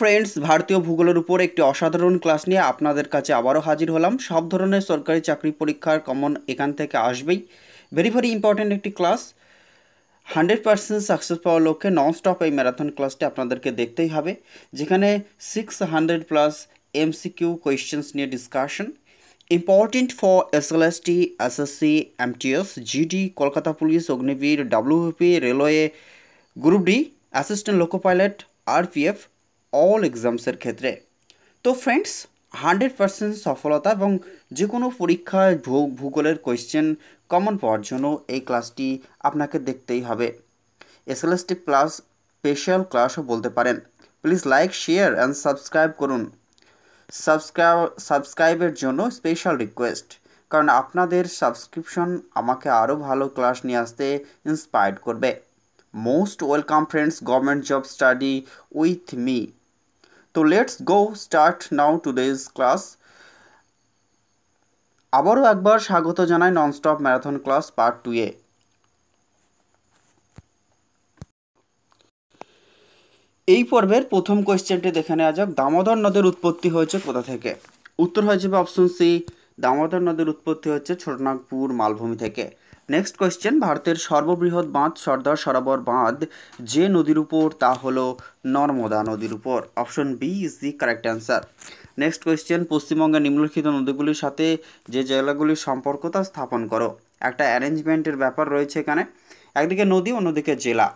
friends ভারতীয় ভূগোলের উপর একটি অসাধারণ ক্লাস নিয়ে আপনাদের কাছে আবারও হাজির হলাম সব ধরনের সরকারি চাকরি পরীক্ষার কমন এখান থেকে আসবেই ভেরি ভেরি ইম্পর্ট্যান্ট একটি ক্লাস হান্ড্রেড পার্সেন্ট সাকসেস পাওয়ার লক্ষ্যে ননস্টপ এই ম্যারাথন ক্লাসটি আপনাদেরকে দেখতেই হবে যেখানে six hundred plus MCQ questions নিয়ে discussion important for S S S T C SLST SSC MTS GD Kolkata police Agniveer WP railway group D assistant loco pilot of all এক্সামসের ক্ষেত্রে তো ফ্রেন্ডস হান্ড্রেড পার্সেন্ট সফলতা এবং যে কোনো পরীক্ষায় ভূগোলের কোয়েশ্চেন কমন পাওয়ার জন্য এই ক্লাসটি আপনাকে দেখতেই হবে এসএলএসটি প্লাস স্পেশাল ক্লাসও বলতে পারেন please like share and subscribe করুন সাবস্ক্রাইব সাবস্ক্রাইবের জন্য স্পেশাল রিকোয়েস্ট কারণ আপনাদের সাবস্ক্রিপশন আমাকে আরও ভালো ক্লাস নিয়ে আসতে ইন্সপায়ার্ড করবে most welcome friends government job study with me তো let's go start now today's class আবারও একবার স্বাগত জানাই nonstop marathon class part two এ এই পর্বের প্রথম কোয়েশ্চেনটি দেখে নেওয়া যাক দামোদর নদের উৎপত্তি হয়েছে কোথা থেকে উত্তর হয়ে যাবে অপশন সি দামোদর নদের উৎপত্তি হচ্ছে ছোটনাগপুর মালভূমি থেকে নেক্সট কোয়েশ্চেন ভারতের সর্ববৃহৎ বাঁধ সর্দার সরোবর বাঁধ যে নদীর উপর তা হলো নর্মদা নদীর উপর option B is the correct answer next question পশ্চিমবঙ্গের নিম্নলিখিত নদীগুলির সাথে যে জেলাগুলির সম্পর্ক তা স্থাপন করো একটা অ্যারেঞ্জমেন্টের ব্যাপার রয়েছে এখানে একদিকে নদী অন্যদিকে জেলা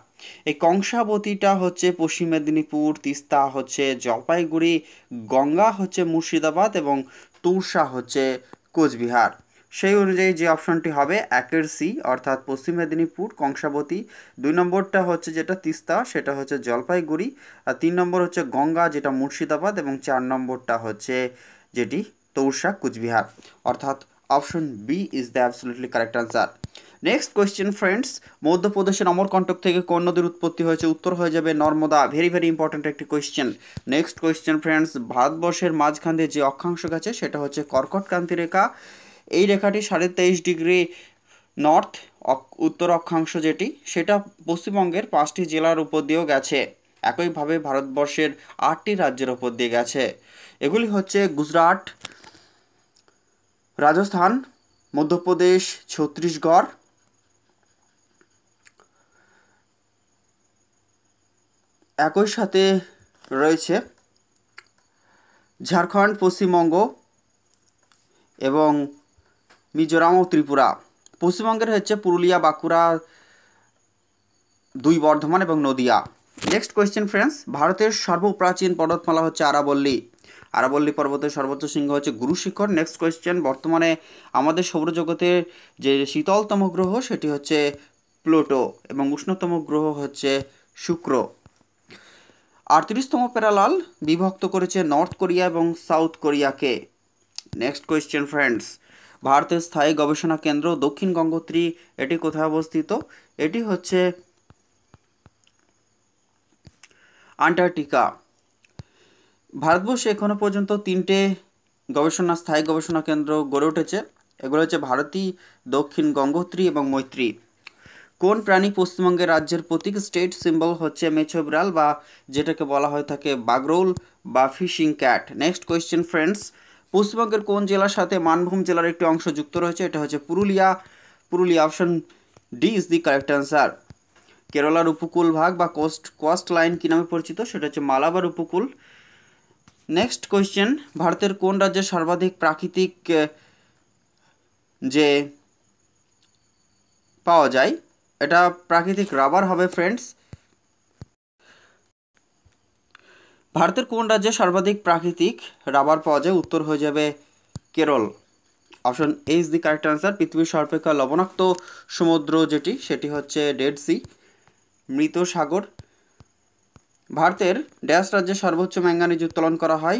এই কংসাবতীটা হচ্ছে পশ্চিম মেদিনীপুর তিস্তা হচ্ছে জলপাইগুড়ি গঙ্গা হচ্ছে মুর্শিদাবাদ এবং তুরসা হচ্ছে কোচবিহার সেই অনুযায়ী যে অপশনটি হবে একের সি অর্থাৎ পশ্চিম মেদিনীপুর কংসাবতী দুই নম্বরটা হচ্ছে যেটা তিস্তা সেটা হচ্ছে জলপাইগুড়ি আর তিন নম্বর হচ্ছে গঙ্গা যেটা মুর্শিদাবাদ এবং চার নম্বরটা হচ্ছে যেটি তৌরসা কুচবিহার অর্থাৎ option B is the absolutely correct answer next question friends মধ্যপ্রদেশের অমরকণ্টক থেকে কোন নদীর উৎপত্তি হয়েছে উত্তর হয়ে যাবে নর্মদা ভেরি ভেরি ইম্পর্ট্যান্ট একটি কোয়েশ্চেন নেক্সট কোয়েশ্চেন ফ্রেন্ডস ভারতবর্ষের মাঝখান দিয়ে যে অক্ষাংশ গেছে সেটা হচ্ছে কর্কটক্রান্তি রেখা এই রেখাটি সাড়ে তেইশ ডিগ্রি নর্থ উত্তর অক্ষাংশ যেটি সেটা পশ্চিমবঙ্গের পাঁচটি জেলার উপর দিয়েও গেছে একইভাবে ভারতবর্ষের আটটি রাজ্যের উপর দিয়ে গেছে এগুলি হচ্ছে গুজরাট রাজস্থান মধ্যপ্রদেশ ছত্তিশগড় একই সাথে রয়েছে ঝাড়খণ্ড পশ্চিমবঙ্গ এবং মিজোরাম ও ত্রিপুরা পশ্চিমবঙ্গের হচ্ছে পুরুলিয়া বাঁকুড়া দুই বর্ধমান এবং নদিয়া নেক্সট কোয়েশ্চেন ফ্রেন্ডস ভারতের সর্বপ্রাচীন পর্বতমালা হচ্ছে আরাবল্লী আরাবল্লী পর্বতের সর্বোচ্চ শৃঙ্গ হচ্ছে গুরুশিখর নেক্সট কোয়েশ্চেন বর্তমানে আমাদের সৌরজগতের যে শীতলতম গ্রহ সেটি হচ্ছে প্লুটো এবং উষ্ণতম গ্রহ হচ্ছে শুক্র আটত্রিশতম প্যারালাল বিভক্ত করেছে নর্থ কোরিয়া এবং সাউথ কোরিয়াকে নেক্সট কোয়েশ্চেন ফ্রেন্ডস ভারতের স্থায়ী গবেষণা কেন্দ্র দক্ষিণ গঙ্গোত্রী এটি কোথায় অবস্থিত এটি হচ্ছে আন্টার্কটিকা ভারতবর্ষে এখনো পর্যন্ত তিনটে গবেষণা স্থায়ী গবেষণা কেন্দ্র গড়ে উঠেছে এগুলো হচ্ছে ভারতী দক্ষিণ গঙ্গোত্রী এবং মৈত্রী কোন প্রাণী পশ্চিমবঙ্গের রাজ্যের প্রতীক স্টেট সিম্বল হচ্ছে মেছো বা যেটাকে বলা হয়ে থাকে বাগরোল বা fishing cat next question friends পশ্চিমবঙ্গের কোন জেলার সাথে মানভূম জেলার একটি অংশ যুক্ত রয়েছে এটা হচ্ছে Purulia Purulia option D is the correct answer কেরলার উপকূল ভাগ বা কোস্ট কোস্ট লাইন কী নামে পরিচিত সেটা হচ্ছে মালাবার উপকূল নেক্সট কোয়েশ্চেন ভারতের কোন রাজ্যে সর্বাধিক প্রাকৃতিক যে পাওয়া যায় এটা প্রাকৃতিক রাবার হবে ফ্রেন্ডস ভারতের কোন রাজ্যে সর্বাধিক প্রাকৃতিক রাবার পাওয়া যায় উত্তর হয়ে যাবে Kerala option A is the correct answer পৃথিবীর সর্বাপেক্ষা লবণাক্ত সমুদ্র যেটি সেটি হচ্ছে ডেড সি মৃত সাগর ভারতের ড্যাশ রাজ্যে সর্বোচ্চ ম্যাঙ্গানিজ উত্তোলন করা হয়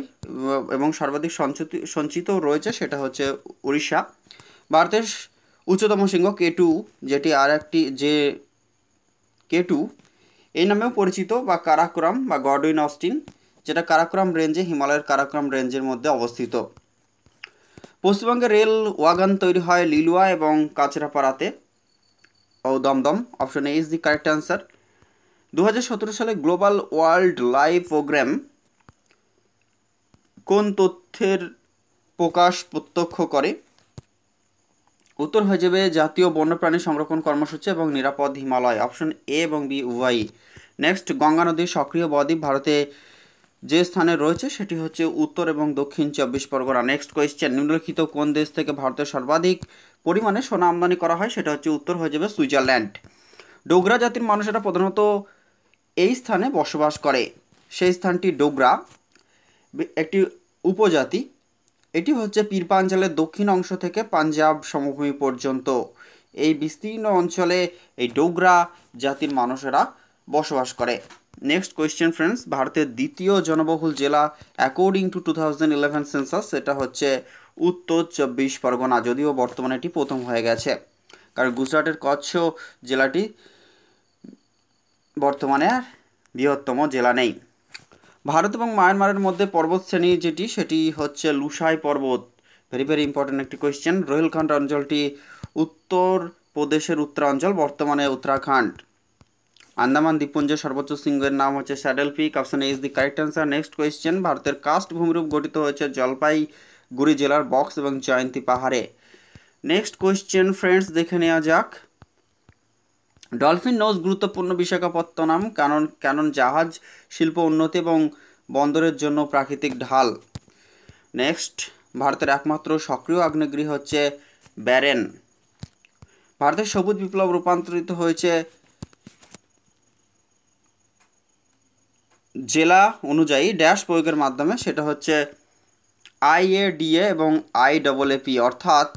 এবং সর্বাধিক সঞ্চিত সঞ্চিত রয়েছে সেটা হচ্ছে উড়িষ্যা ভারতের উচ্চতম সিংহ কে টু যেটি আর একটি যে কে টু এই নামেও পরিচিত বা কারাকুরাম বা গডউইন অস্টিন যেটা কারাকোরাম রেঞ্জে হিমালয়ের কারাকোরাম রেঞ্জের মধ্যে অবস্থিত পশ্চিমবঙ্গে রেল ওয়াগান তৈরি হয় লিলুয়া এবং কাচরাপাড়াতে ও Dum Dum option A is the correct answer দু সালে গ্লোবাল ওয়ার্ল্ড লাইভ প্রোগ্রাম কোন তথ্যের প্রকাশ প্রত্যক্ষ করে উত্তর হয়ে যাবে জাতীয় বন্যপ্রাণী সংরক্ষণ কর্মসূচি এবং নিরাপদ হিমালয় অপশন এ এবং বি ওয়াই নেক্সট গঙ্গা নদীর সক্রিয় বদ্বীপ ভারতে যে স্থানে রয়েছে সেটি হচ্ছে উত্তর এবং দক্ষিণ চব্বিশ পরগনা নেক্সট কোয়েশ্চেন নিম্নলিখিত কোন দেশ থেকে ভারতের সর্বাধিক পরিমাণে সোনা আমদানি করা হয় সেটা হচ্ছে উত্তর হয়ে যাবে সুইজারল্যান্ড ডোগরা জাতির মানুষেরা প্রধানত এই স্থানে বসবাস করে সেই স্থানটি ডোগরা একটি উপজাতি এটি হচ্ছে পীরপাঞ্চলের দক্ষিণ অংশ থেকে পাঞ্জাব সমভূমি পর্যন্ত এই বিস্তীর্ণ অঞ্চলে এই ডোগরা জাতির মানুষেরা বসবাস করে নেক্সট কোয়েশ্চেন ফ্রেন্ডস ভারতের দ্বিতীয় জনবহুল জেলা according to two thousand eleven census সেটা হচ্ছে উত্তর চব্বিশ পরগনা যদিও বর্তমানে এটি প্রথম হয়ে গেছে কারণ গুজরাটের কচ্ছ জেলাটি বর্তমানে আর বৃহত্তম জেলা নেই ভারত এবং মায়ানমারের মধ্যে পর্বতশ্রেণী যেটি সেটি হচ্ছে লুসাই পর্বত ভেরি ভেরি ইম্পর্ট্যান্ট একটি কোয়েশ্চেন রোহিলখণ্ড অঞ্চলটি উত্তর প্রদেশের উত্তরাঞ্চল বর্তমানে উত্তরাখণ্ড আন্দামান দ্বীপপুঞ্জ সর্বোচ্চ সিংহের নাম হচ্ছে saddle peak option A is the correct answer next question ভারতের কাস্ট ভূমিরূপ গঠিত হয়েছে জলপাইগুড়ি জেলার বক্স এবং জয়ন্তী পাহাড়ে নেক্সট কোয়েশ্চেন ফ্রেন্ডস দেখে নেওয়া যাক ডলফিন নোজ গুরুত্বপূর্ণ বিশাখাপত্তনম কারণ কারণ জাহাজ শিল্প উন্নতি এবং বন্দরের জন্য প্রাকৃতিক ঢাল নেক্সট ভারতের একমাত্র সক্রিয় আগ্নেয়গিরি হচ্ছে ব্যারেন ভারতের সবুজ বিপ্লব রূপান্তরিত হয়েছে জেলা অনুযায়ী ড্যাশ প্রয়োগের মাধ্যমে সেটা হচ্ছে আইএডিএ এবং আই ডবল এপি অর্থাৎ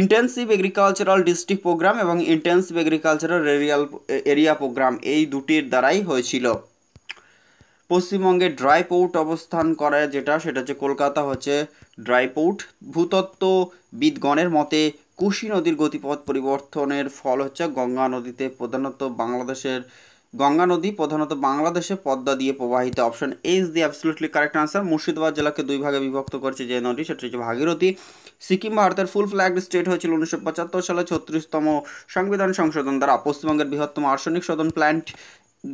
ইন্টেন্সিভ এগ্রিকালচারাল ডিস্ট্রিক্ট প্রোগ্রাম এবং intensive agricultural aerial area programme এই দুটির দ্বারাই হয়েছিল পশ্চিমবঙ্গে ড্রাই পোর্ট অবস্থান করে যেটা সেটা হচ্ছে কলকাতা হচ্ছে ড্রাই পোর্ট ভূতত্ত্ববিদগণের মতে কুশি নদীর গতিপথ পরিবর্তনের ফল হচ্ছে গঙ্গা নদীতে প্রধানত বাংলাদেশের গঙ্গা নদী প্রধানত বাংলাদেশে পদ্মা দিয়ে প্রবাহিত option A is the absolutely correct answer Murshidabad জেলাকে দুই ভাগে বিভক্ত করছে যে নদী সেটা হচ্ছে ভাগীরথী সিকিম ভারতের ফুল ফ্ল্যাগ স্টেট হয়েছিল উনিশশো পঁচাত্তর সালে ছত্রিশতম সংবিধান সংশোধন দ্বারা পশ্চিমবঙ্গের বৃহত্তম আর্সনিক শোধন প্ল্যান্ট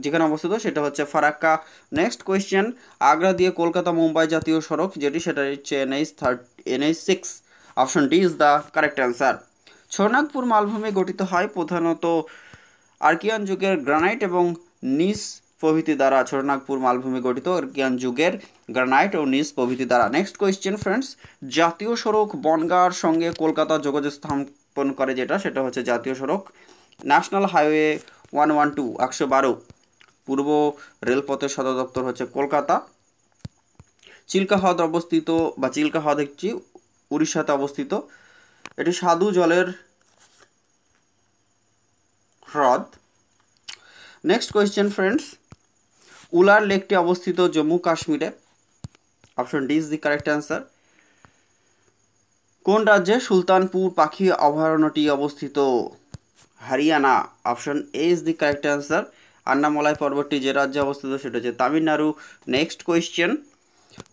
যেখানে অবস্থিত সেটা হচ্ছে ফারাক্কা নেক্সট কোয়েশ্চেন আগ্রা দিয়ে কলকাতা মুম্বাই জাতীয় সড়ক যেটি সেটা হচ্ছে এনএইচ থার্টি এনএইচ সিক্স অপশনটি ইজ দ্য কারেক্ট অ্যান্সার ছোনাগপুর মালভূমি গঠিত হয় প্রধানত আর্কিয়ান যুগের গ্রানাইট এবং নিস প্রভৃতি দ্বারা ছোটনাগপুর মালভূমি গঠিত আর্কিয়ান যুগের গ্রানাইট ও নিস প্রভৃতি দ্বারা নেক্সট কোয়েশ্চেন ফ্রেন্ডস জাতীয় সড়ক বনগাঁর সঙ্গে কলকাতা যোগাযোগ স্থাপন করে যেটা সেটা হচ্ছে জাতীয় সড়ক national highway one one two একশো বারো পূর্ব রেলপথের সদর দপ্তর হচ্ছে কলকাতা চিল্কা হ্রদ অবস্থিত বা চিল্কা হ্রদ একটি উড়িষ্যাতে অবস্থিত এটি সাধু জলের হ্রদ নেক্সট কোয়েশ্চেন ফ্রেন্ডস উলার লেকটি অবস্থিত জম্মু কাশ্মীরে option D is the correct answer কোন রাজ্যে সুলতানপুর পাখি অভয়ারণ্যটি অবস্থিত Haryana option A is the correct answer Annamalai পর্বতটি যে রাজ্যে অবস্থিত সেটা হচ্ছে তামিলনাড়ু নেক্সট কোয়েশ্চেন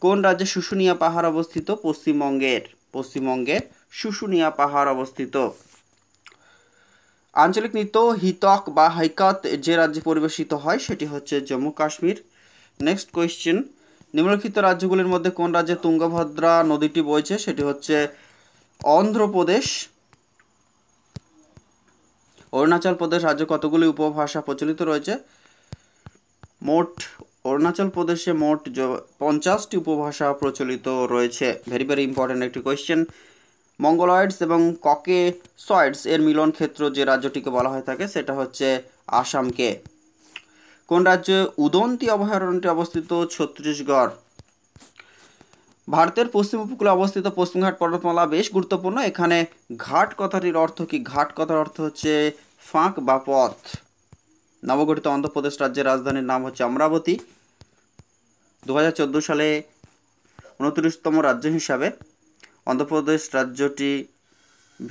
কোন রাজ্যে শুশুনিয়া পাহাড় অবস্থিত পশ্চিমবঙ্গের পশ্চিমবঙ্গের শুশুনিয়া পাহাড় অবস্থিত আঞ্চলিক নৃত্য হিতক বা হাইকাত যে রাজ্যে পরিবেশিত হয় সেটি হচ্ছে জম্মু কাশ্মীর নেক্সট কোয়েশ্চেন নিম্নলিখিত রাজ্যগুলির মধ্যে কোন রাজ্যে তুঙ্গভদ্রা নদীটি বইছে সেটি হচ্ছে অন্ধ্রপ্রদেশ অরুণাচল প্রদেশ রাজ্যে কতগুলি উপভাষা প্রচলিত রয়েছে মোট অরুণাচল প্রদেশে মোট পঞ্চাশটি উপভাষা প্রচলিত রয়েছে ভেরি ভেরি ইম্পর্ট্যান্ট একটি কোয়েশ্চেন মঙ্গলয়েডস এবং ককে সয়েডস এর মিলন ক্ষেত্র যে রাজ্যটিকে বলা হয়ে থাকে সেটা হচ্ছে আসামকে কোন রাজ্যে উদন্তি অভয়ারণ্যটি অবস্থিত ছত্তিশগড় ভারতের পশ্চিম উপকূলে অবস্থিত পশ্চিমঘাট পর্বতমালা বেশ গুরুত্বপূর্ণ এখানে ঘাট কথাটির অর্থ কি ঘাট কথার অর্থ হচ্ছে ফাঁক বা পথ নবগঠিত অন্ধ্রপ্রদেশ রাজ্যের রাজধানীর নাম হচ্ছে অমরাবতী দু সালে উনত্রিশতম রাজ্য হিসাবে অন্ধ্রপ্রদেশ রাজ্যটি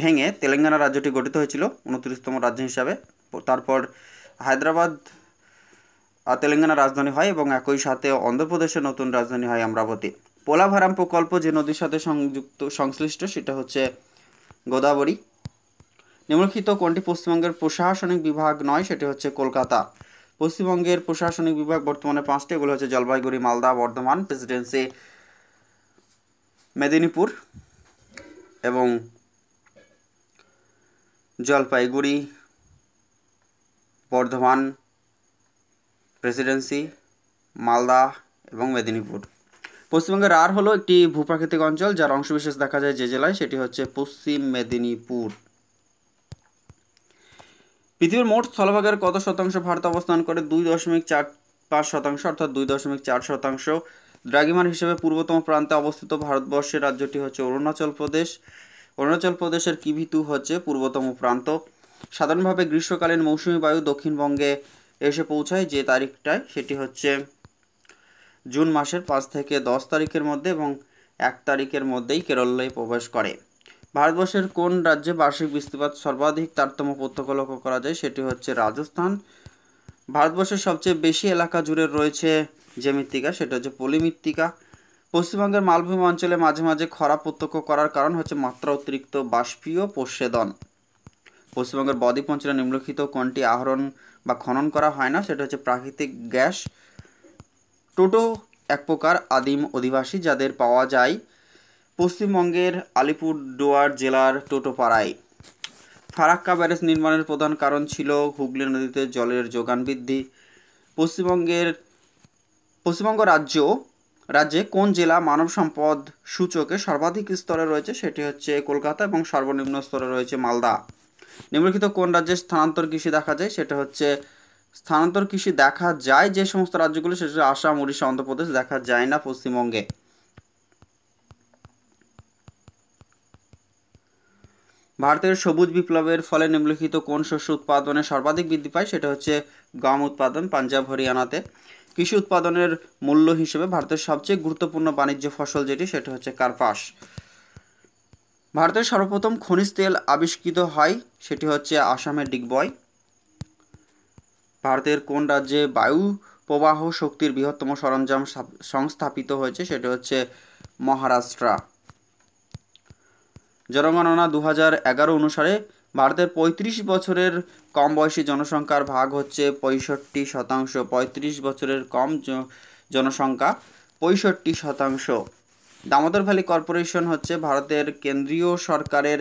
ভেঙে তেলেঙ্গানা রাজ্যটি গঠিত হয়েছিল উনত্রিশতম রাজ্য হিসাবে তারপর হায়দ্রাবাদ তেলেঙ্গানা রাজধানী হয় এবং একই সাথে অন্ধ্রপ্রদেশের নতুন রাজধানী হয় অমরাবতী পোলাভারাম প্রকল্প যে নদীর সাথে সংযুক্ত সংশ্লিষ্ট সেটা হচ্ছে গোদাবরী নিম্নলিখিত কোনটি পশ্চিমবঙ্গের প্রশাসনিক বিভাগ নয় সেটি হচ্ছে কলকাতা পশ্চিমবঙ্গের প্রশাসনিক বিভাগ বর্তমানে পাঁচটি এগুলো হচ্ছে জলপাইগুড়ি মালদা বর্ধমান প্রেসিডেন্সি মেদিনীপুর এবং জলপাইগুড়ি বর্ধমান প্রেসিডেন্সি মালদা এবং মেদিনীপুর পশ্চিমবঙ্গের আর হলো একটি ভূপ্রাকৃতিক অঞ্চল যার অংশবিশেষ দেখা যায় যে জেলায় সেটি হচ্ছে পশ্চিম মেদিনীপুর পৃথিবীর মোট স্থলভাগের কত শতাংশ ভারত অবস্থান করে দুই দশমিক চার পাঁচ শতাংশ অর্থাৎ দুই দশমিক চার শতাংশ দ্রাগিমান হিসেবে পূর্বতম প্রান্তে অবস্থিত ভারতবর্ষের রাজ্যটি হচ্ছে অরুণাচল প্রদেশ অরুণাচল প্রদেশের কিভিতু হচ্ছে পূর্বতম প্রান্ত সাধারণভাবে গ্রীষ্মকালীন মৌসুমি বায়ু দক্ষিণবঙ্গে এসে পৌঁছায় যে তারিখটায় সেটি হচ্ছে জুন মাসের পাঁচ থেকে দশ তারিখের মধ্যে এবং এক তারিখের মধ্যেই কেরলে প্রবেশ করে ভারতবর্ষের কোন রাজ্যে বার্ষিক বৃষ্টিপাত সর্বাধিক তারতম্য প্রত্যক্ষ লক্ষ্য করা যায় সেটি হচ্ছে রাজস্থান ভারতবর্ষের সবচেয়ে বেশি এলাকা জুড়ে রয়েছে যে মৃত্তিকা সেটা হচ্ছে পলি মৃত্তিকা পশ্চিমবঙ্গের মালভূমি অঞ্চলে মাঝে মাঝে খরা প্রত্যক্ষ করার কারণ হচ্ছে মাত্রা অতিরিক্ত বাষ্পীয় প্রসেদন পশ্চিমবঙ্গের বদ্বীপ অঞ্চলে নিম্নলিখিত কোনটি আহরণ বা খনন করা হয় না সেটা হচ্ছে প্রাকৃতিক গ্যাস টোটো এক প্রকার আদিম অধিবাসী যাদের পাওয়া যায় পশ্চিমবঙ্গের আলিপুরদুয়ার জেলার টোটোপাড়ায় ফারাক্কা ব্যারেজ নির্মাণের প্রধান কারণ ছিল হুগলি নদীতে জলের যোগান বৃদ্ধি পশ্চিমবঙ্গের পশ্চিমবঙ্গ রাজ্য রাজ্যে কোন জেলা মানব সম্পদ সূচকে সর্বাধিক স্তরে রয়েছে সেটি হচ্ছে কলকাতা এবং সর্বনিম্ন স্তরে রয়েছে মালদা নিম্নলিখিত কোন রাজ্যে স্থানান্তর কৃষি দেখা যায় সেটা হচ্ছে স্থানান্তর কৃষি দেখা যায় যে সমস্ত রাজ্যগুলো সেটা আসাম উড়িষ্যা অন্ধ্রপ্রদেশ দেখা যায় না পশ্চিমবঙ্গে ভারতের সবুজ বিপ্লবের ফলে নিম্নলিখিত কোন শস্য উৎপাদনে সর্বাধিক বৃদ্ধি পায় সেটা হচ্ছে গম উৎপাদন পাঞ্জাব হরিয়ানাতে কৃষি উৎপাদনের মূল্য হিসেবে ভারতের সবচেয়ে গুরুত্বপূর্ণ বাণিজ্য ফসল যেটি সেটা হচ্ছে কার্পাস ভারতের সর্বপ্রথম খনিজ তেল আবিষ্কৃত হয় সেটি হচ্ছে আসামের ডিগবয় ভারতের কোন রাজ্যে বায়ু প্রবাহ শক্তির বৃহত্তম সরঞ্জাম সংস্থাপিত হয়েছে সেটি হচ্ছে মহারাষ্ট্র জনগণনা দু অনুসারে ভারতের পঁয়ত্রিশ বছরের কম বয়সী জনসংখ্যার ভাগ হচ্ছে পঁয়ষট্টি শতাংশ পঁয়ত্রিশ বছরের কম জনসংখ্যা পঁয়ষট্টি শতাংশ দামোদর ভ্যালি কর্পোরেশন হচ্ছে ভারতের কেন্দ্রীয় সরকারের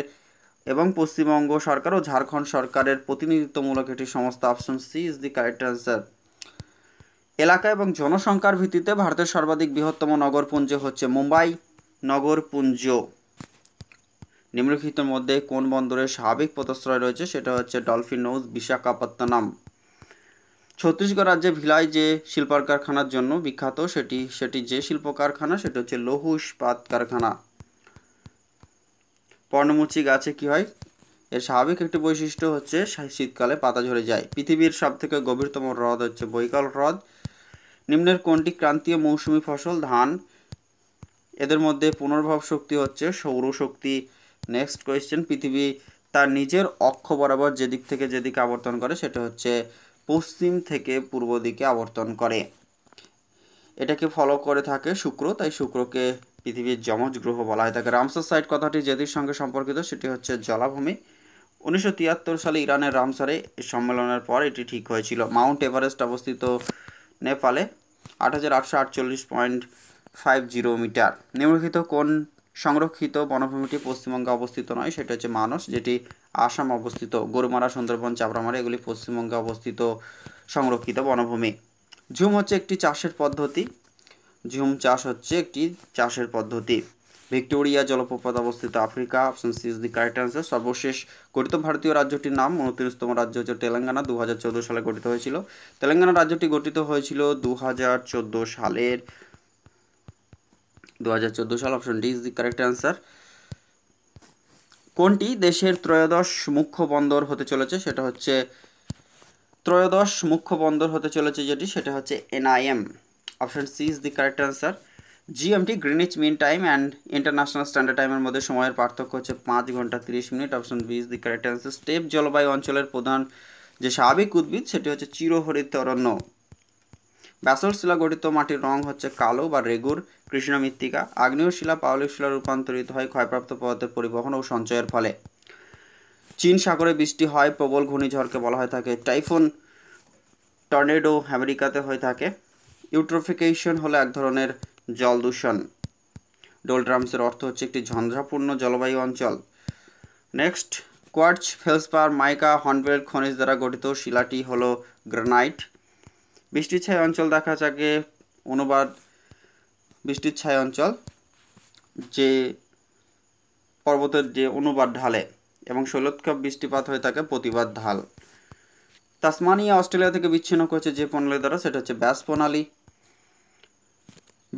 এবং পশ্চিমবঙ্গ সরকার ও ঝাড়খণ্ড সরকারের প্রতিনিধিত্বমূলক একটি সংস্থা option C is the correct answer এলাকা এবং জনসংখ্যার ভিত্তিতে ভারতের সর্বাধিক বৃহত্তম নগরপুঞ্জ হচ্ছে মুম্বাই নগরপুঞ্জ নিম্নলিখিতর মধ্যে কোন বন্দরের স্বাভাবিক পদশ্রয় রয়েছে সেটা হচ্ছে ডলফিন হাউস বিশাখাপত্তনম ছত্তিশগড় রাজ্যে ভিলাই যে শিল্পার কারখানার জন্য বিখ্যাত সেটি সেটি যে শিল্প কারখানা সেটি হচ্ছে লৌহ ইস্পাত কারখানা পর্ণমুচি গাছে কি হয় এর স্বাভাবিক একটি বৈশিষ্ট্য হচ্ছে শীতকালে পাতা ঝরে যায় পৃথিবীর সবথেকে গভীরতম হ্রদ হচ্ছে বৈকাল হ্রদ নিম্নের কোনটি ক্রান্তীয় মৌসুমি ফসল ধান এদের মধ্যে পুনর্ভব শক্তি হচ্ছে সৌরশক্তি নেক্সট কোয়েশ্চেন পৃথিবী তার নিজের অক্ষ বরাবর যেদিক থেকে যেদিকে আবর্তন করে সেটা হচ্ছে পশ্চিম থেকে পূর্ব দিকে আবর্তন করে এটাকে ফলো করে থাকে শুক্র তাই শুক্রকে পৃথিবীর যমজ গ্রহ বলা হয় থাকে রামসার সাইট কথাটি যেদির সঙ্গে সম্পর্কিত সেটি হচ্ছে জলাভূমি উনিশশো সালে ইরানের রামসারে সম্মেলনের পর এটি ঠিক হয়েছিল মাউন্ট এভারেস্ট অবস্থিত নেপালে আট হাজার আটশো আটচল্লিশ পয়েন্ট ফাইভ জিরো মিটার নিম্নলিখিত কোন সংরক্ষিত বনভূমিটি পশ্চিমবঙ্গে অবস্থিত নয় সেটা হচ্ছে মানস যেটি আসাম অবস্থিত গরুমারা সুন্দরবন চাপড়ামারা এগুলি পশ্চিমবঙ্গে অবস্থিত সংরক্ষিত বনভূমি ঝুম হচ্ছে একটি চাষের পদ্ধতি ঝুম চাষ হচ্ছে একটি চাষের পদ্ধতি ভিক্টোরিয়া জলপ্রপাত অবস্থিত Africa option C is the correct answer সর্বশেষ গঠিত ভারতীয় রাজ্যটির নাম উনত্রিশতম রাজ্য হচ্ছে তেলেঙ্গানা দু সালে গঠিত হয়েছিল তেলেঙ্গানা রাজ্যটি গঠিত হয়েছিল দু সালের দু সাল option D is the correct answer কোনটি দেশের ত্রয়োদশ মুখ্য বন্দর হতে চলেছে সেটা হচ্ছে ত্রয়োদশ মুখ্য বন্দর হতে চলেছে যেটি সেটা হচ্ছে NIM option C is the correct answer GMT Greenwich mean time and international standard টাইমের মধ্যে সময়ের পার্থক্য হচ্ছে পাঁচ ঘন্টা তিরিশ minute option B is the correct answer steppe জলবায়ু অঞ্চলের প্রধান যে স্বাভাবিক উদ্ভিদ সেটি হচ্ছে চিরহরিত অরণ্য ব্যাসল শিলা গঠিত মাটির রং হচ্ছে কালো বা রেগুর কৃষ্ণ মৃত্তিকা আগ্নেয় শিলা পাওলিক শিলা রূপান্তরিত হয় ক্ষয়প্রাপ্ত পদার্থের পরিবহন ও সঞ্চয়ের ফলে চীন সাগরে বৃষ্টি হয় প্রবল ঘূর্ণিঝড়কে বলা হয়ে থাকে টাইফুন টর্নেডো আমেরিকাতে হয়ে থাকে ইউট্রোফিকেশন হলো এক ধরনের জল দূষণ ডোলড্রামসের অর্থ হচ্ছে একটি ঝঞ্ঝাপূর্ণ জলবায়ু অঞ্চল next quartz feldspar mica hornblende খনিজ দ্বারা গঠিত শিলাটি হলো গ্রানাইট ছায় অঞ্চল দেখা যাকে অনুবাদ বৃষ্টির ছায় অঞ্চল যে পর্বতের যে অনুবাদ ঢালে এবং শৈলোৎক্ষেপ বৃষ্টিপাত হয়ে থাকে প্রতিবাদ ঢাল তাসমানিয়া অস্ট্রেলিয়া থেকে বিচ্ছিন্ন করেছে যে প্রণালী দ্বারা সেটা হচ্ছে ব্যাস প্রণালী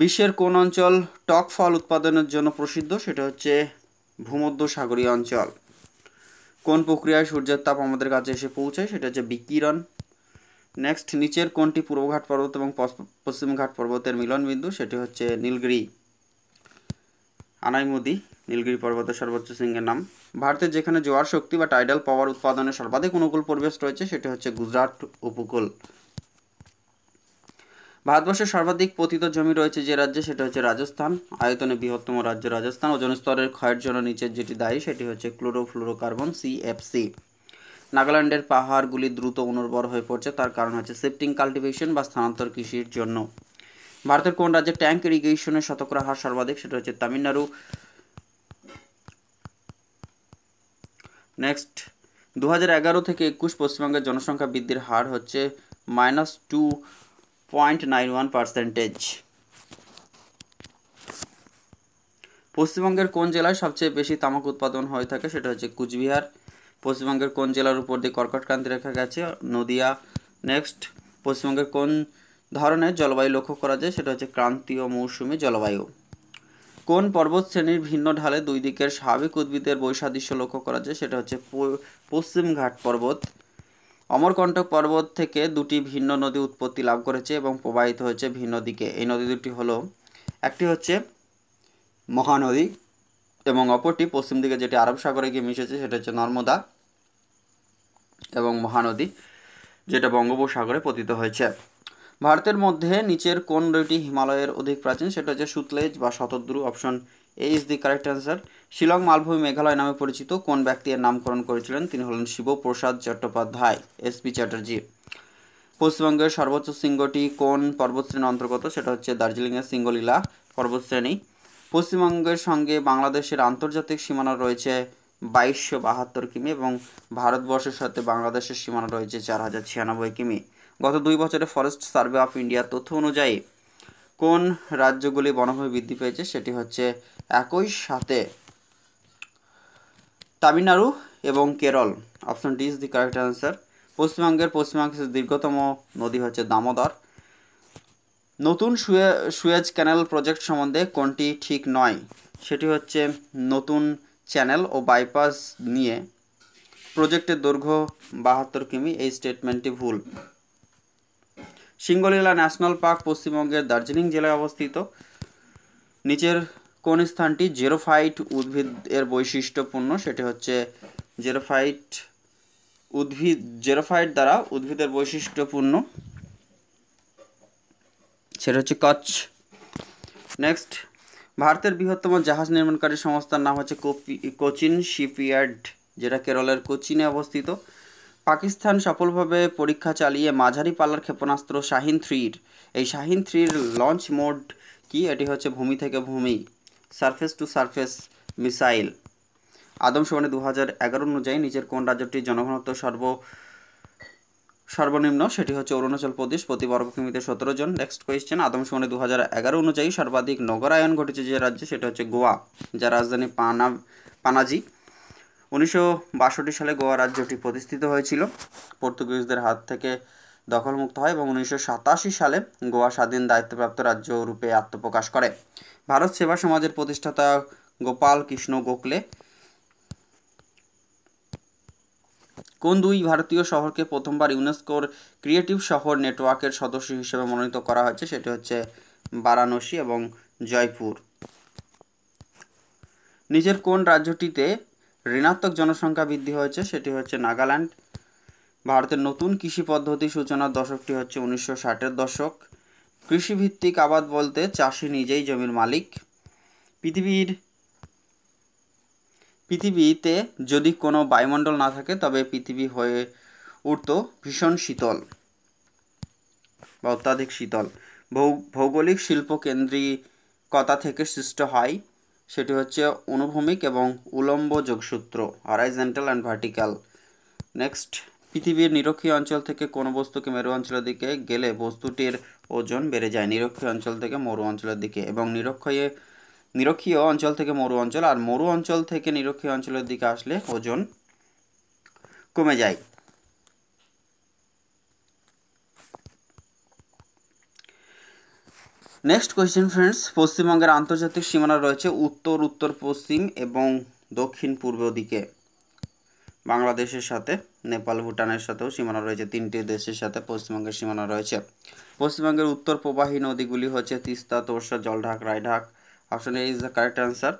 বিশ্বের কোন অঞ্চল টক ফল উৎপাদনের জন্য প্রসিদ্ধ সেটা হচ্ছে ভূমধ্য সাগরীয় অঞ্চল কোন প্রক্রিয়ায় সূর্যের তাপ আমাদের কাছে এসে পৌঁছায় সেটা হচ্ছে বিকিরণ নেক্সট নিচের কোনটি পূর্বঘাট পর্বত এবং পশ্চিমঘাট পর্বতের মিলন বিন্দু সেটি হচ্ছে নীলগিরি আনাইমুদি নীলগিরি পর্বতের সর্বোচ্চ শৃঙ্গের নাম ভারতের যেখানে জোয়ার শক্তি বা টাইডাল পাওয়ার উৎপাদনে সর্বাধিক অনুকূল পরিবেশ রয়েছে সেটি হচ্ছে গুজরাট উপকূল ভারতবর্ষের সর্বাধিক পতিত জমি রয়েছে যে রাজ্যে সেটা হচ্ছে রাজস্থান আয়তনে বৃহত্তম রাজ্য রাজস্থান ওজন স্তরের ক্ষয়ের জন্য নিচের যেটি দায়ী সেটি হচ্ছে ক্লোরোফ্লোরোকার্বন সিএফসি নাগাল্যান্ডের পাহাড়গুলি দ্রুত অনুর্বর হয়ে পড়ছে তার কারণ হচ্ছে শিফটিং কাল্টিভেশন বা স্থানান্তর কৃষির জন্য ভারতের কোন রাজ্যে ট্যাঙ্ক ইরিগেশনের শতকরা হার সর্বাধিক সেটা হচ্ছে তামিলনাড়ু নেক্সট দু এগারো থেকে একুশ পশ্চিমবঙ্গের জনসংখ্যা বৃদ্ধির হার হচ্ছে minus two point nine one percentage পশ্চিমবঙ্গের কোন জেলায় সবচেয়ে বেশি তামাক উৎপাদন হয়ে থাকে সেটা হচ্ছে কুচবিহার পশ্চিমবঙ্গের কোন জেলার উপর দিয়ে কর্কটক্রান্তি রেখা গেছে নদিয়া নেক্সট পশ্চিমবঙ্গের কোন ধরনের জলবায়ু লক্ষ্য করা যায় সেটা হচ্ছে ক্রান্তীয় মৌসুমি জলবায়ু কোন পর্বত শ্রেণীর ভিন্ন ঢালে দুই দিকের স্বাভাবিক উদ্ভিদের বৈসাদৃশ্য লক্ষ্য করা যায় সেটা হচ্ছে পশ্চিমঘাট পর্বত অমরকণ্টক পর্বত থেকে দুটি ভিন্ন নদী উৎপত্তি লাভ করেছে এবং প্রবাহিত হয়েছে ভিন্ন দিকে এই নদী দুটি হল একটি হচ্ছে মহানদী এবং অপরটি পশ্চিম দিকে যেটি আরব সাগরে গিয়ে মিশেছে সেটা হচ্ছে নর্মদা এবং মহানদী যেটা বঙ্গোপসাগরে পতিত হয়েছে ভারতের মধ্যে নিচের কোন দুইটি হিমালয়ের অধিক প্রাচীন সেটা হচ্ছে সুতলেজ বা Shatadru option A is the correct answer Shillong মালভূমি মেঘালয় নামে পরিচিত কোন ব্যক্তি এর নামকরণ করেছিলেন তিনি হলেন শিবপ্রসাদ চট্টোপাধ্যায় এস পি চ্যাটার্জি পশ্চিমবঙ্গের সর্বোচ্চ শৃঙ্গটি কোন পর্বতশ্রেণীর অন্তর্গত সেটা হচ্ছে দার্জিলিংয়ের সিঙ্গলীলা পর্বতশ্রেণী পশ্চিমবঙ্গের সঙ্গে বাংলাদেশের আন্তর্জাতিক সীমানা রয়েছে বাইশশো বাহাত্তর কিমি এবং ভারতবর্ষের সাথে বাংলাদেশের সীমানা রয়েছে চার হাজার ছিয়ানব্বই কিমি গত দুই বছরে ফরেস্ট সার্ভে অফ ইন্ডিয়ার তথ্য অনুযায়ী কোন রাজ্যগুলি বনভূমি বৃদ্ধি পেয়েছে সেটি হচ্ছে একই সাথে তামিলনাড়ু এবং Kerala option D is the correct answer পশ্চিমবঙ্গের পশ্চিমবঙ্গের দীর্ঘতম নদী হচ্ছে দামোদর নতুন সুয়ে সুয়েজ ক্যানেল প্রজেক্ট সম্বন্ধে কোনটি ঠিক নয় সেটি হচ্ছে নতুন চ্যানেল ও বাইপাস নিয়ে প্রজেক্টের দৈর্ঘ্য বাহাত্তর কিমি এই স্টেটমেন্টটি ভুল সিঙ্গলীলা ন্যাশনাল পার্ক পশ্চিমবঙ্গের দার্জিলিং জেলায় অবস্থিত নিচের কোন স্থানটি জেরোফাইট উদ্ভিদের বৈশিষ্ট্যপূর্ণ সেটি হচ্ছে জেরোফাইট উদ্ভিদ জেরোফাইট দ্বারা উদ্ভিদের বৈশিষ্ট্যপূর্ণ সেটা হচ্ছে কচ্ছ নেক্সট ভারতের বৃহত্তম জাহাজ নির্মাণকারী সংস্থার নাম হচ্ছে কোচিন শিপইয়ার্ড যেটা কেরলের কোচিনে অবস্থিত পাকিস্তান সফলভাবে পরীক্ষা চালিয়ে মাঝারি পাল্লার ক্ষেপণাস্ত্র শাহিন থ্রির এই শাহিন থ্রির লঞ্চ মোড কি এটি হচ্ছে ভূমি থেকে ভূমি সারফেস টু সারফেস মিসাইল আদমশুমারি দু হাজার এগারো অনুযায়ী নিজের কোন রাজ্যটির জনঘনত্ব সর্ব সর্বনিম্ন সেটি হচ্ছে অরুণাচল প্রদেশ প্রতি বর্গ কিমিতে সতেরো জন নেক্সট কোয়েশ্চেন আদমশুমারি দু হাজার এগারো অনুযায়ী সর্বাধিক নগরায়ন ঘটেছে যে রাজ্যে সেটা হচ্ছে গোয়া যার রাজধানী পানা পানাজি উনিশশো বাষট্টি সালে গোয়া রাজ্যটি প্রতিষ্ঠিত হয়েছিল পর্তুগিজদের হাত থেকে দখলমুক্ত হয় এবং উনিশশো সাতাশি সালে গোয়া স্বাধীন দায়িত্বপ্রাপ্ত রাজ্য রূপে আত্মপ্রকাশ করে ভারত সেবা সমাজের প্রতিষ্ঠাতা গোপাল কৃষ্ণ গোখলে কোন দুই ভারতীয় শহরকে প্রথমবার ইউনেস্কোর ক্রিয়েটিভ শহর নেটওয়ার্কের সদস্য হিসেবে মনোনীত করা হয়েছে সেটি হচ্ছে বারাণসী এবং জয়পুর নিজের কোন রাজ্যটিতে ঋণাত্মক জনসংখ্যা বৃদ্ধি হয়েছে সেটি হচ্ছে নাগাল্যান্ড ভারতের নতুন কৃষি পদ্ধতি সূচনার দশকটি হচ্ছে উনিশশো ষাটের দশক কৃষিভিত্তিক আবাদ বলতে চাষি নিজেই জমির মালিক পৃথিবীর পৃথিবীতে যদি কোনো বায়ুমণ্ডল না থাকে তবে পৃথিবী হয়ে উঠত ভীষণ শীতল বা অত্যাধিক শীতল ভৌগোলিক শিল্প কেন্দ্রিকতা থেকে সৃষ্ট হয় সেটি হচ্ছে অনুভূমিক এবং উলম্ব যোগসূত্র হরাইজেন্টাল অ্যান্ড ভার্টিক্যাল নেক্সট পৃথিবীর নিরক্ষীয় অঞ্চল থেকে কোনো বস্তুকে মেরু অঞ্চলের দিকে গেলে বস্তুটির ওজন বেড়ে যায় নিরক্ষীয় অঞ্চল থেকে মরু অঞ্চলের দিকে এবং নিরক্ষয়ে নিরক্ষীয় অঞ্চল থেকে মরু অঞ্চল আর মরু অঞ্চল থেকে নিরক্ষীয় অঞ্চলের দিকে আসলে ওজন কমে যায় নেক্সট কোয়েশ্চেন ফ্রেন্ডস পশ্চিমবঙ্গের আন্তর্জাতিক সীমানা রয়েছে উত্তর উত্তর পশ্চিম এবং দক্ষিণ পূর্ব দিকে বাংলাদেশের সাথে নেপাল ভুটানের সাথেও সীমানা রয়েছে তিনটি দেশের সাথে পশ্চিমবঙ্গের সীমানা রয়েছে পশ্চিমবঙ্গের উত্তর প্রবাহী নদীগুলি হচ্ছে Teesta Torsa Jaldhaka Raidak option A is the correct answer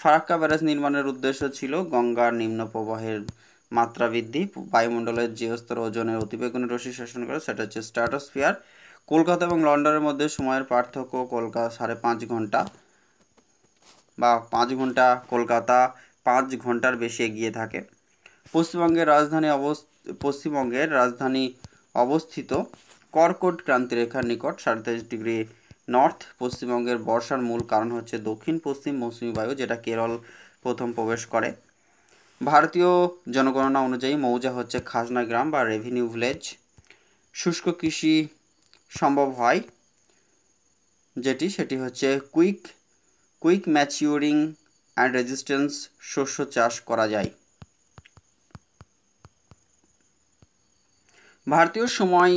Farakka barrage নির্মাণের উদ্দেশ্য ছিল গঙ্গার নিম্ন প্রবাহের মাত্রা বৃদ্ধি বায়ুমণ্ডলের যে স্তর ওজনের অতিবেগুনের রশ্মি শাসন করে সেটা হচ্ছে স্ট্র্যাটোস্ফিয়ার কলকাতা এবং লন্ডনের মধ্যে সময়ের পার্থক্য কলকাতা সাড়ে পাঁচ ঘন্টা বা পাঁচ ঘন্টা কলকাতা পাঁচ ঘন্টার বেশি এগিয়ে থাকে পশ্চিমবঙ্গের রাজধানী পশ্চিমবঙ্গের রাজধানী অবস্থিত কর্কট ক্রান্তিরেখার নিকট সাড়ে তেইশ ডিগ্রি নর্থ পশ্চিমবঙ্গের বর্ষার মূল কারণ হচ্ছে দক্ষিণ পশ্চিম মৌসুমি বায়ু যেটা কেরল প্রথম প্রবেশ করে ভারতীয় জনগণনা অনুযায়ী মৌজা হচ্ছে খাজনা গ্রাম বা রেভিনিউ ভিলেজ শুষ্ক কৃষি সম্ভব হয় যেটি সেটি হচ্ছে quick quick maturing and resistance শস্য চাষ করা যায় ভারতীয় সময়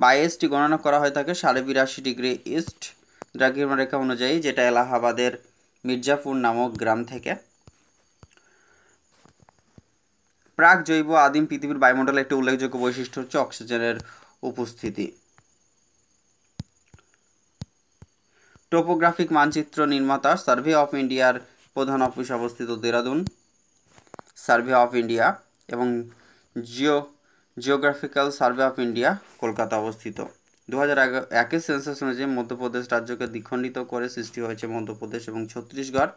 বা এসটি গণনা করা হয় থাকে সাড়ে বিরাশি ডিগ্রি ইস্ট দ্রাঘিমারেখা অনুযায়ী যেটা এলাহাবাদের মির্জাপুর নামক গ্রাম থেকে প্রাক জৈব আদিম পৃথিবীর বায়ুমণ্ডলে একটি উল্লেখযোগ্য বৈশিষ্ট্য হচ্ছে অক্সিজেনের উপস্থিতি টোপোগ্রাফিক মানচিত্র নির্মাতা সার্ভে অফ ইন্ডিয়ার প্রধান অফিস অবস্থিত দেরাদুন সার্ভে অফ ইন্ডিয়া এবং geo geographical survey of India Kolkata অবস্থিত দু হাজার একের সেন্সাস অনুযায়ী মধ্যপ্রদেশ রাজ্যকে দ্বিখণ্ডিত করে সৃষ্টি হয়েছে মধ্যপ্রদেশ এবং ছত্তিশগড়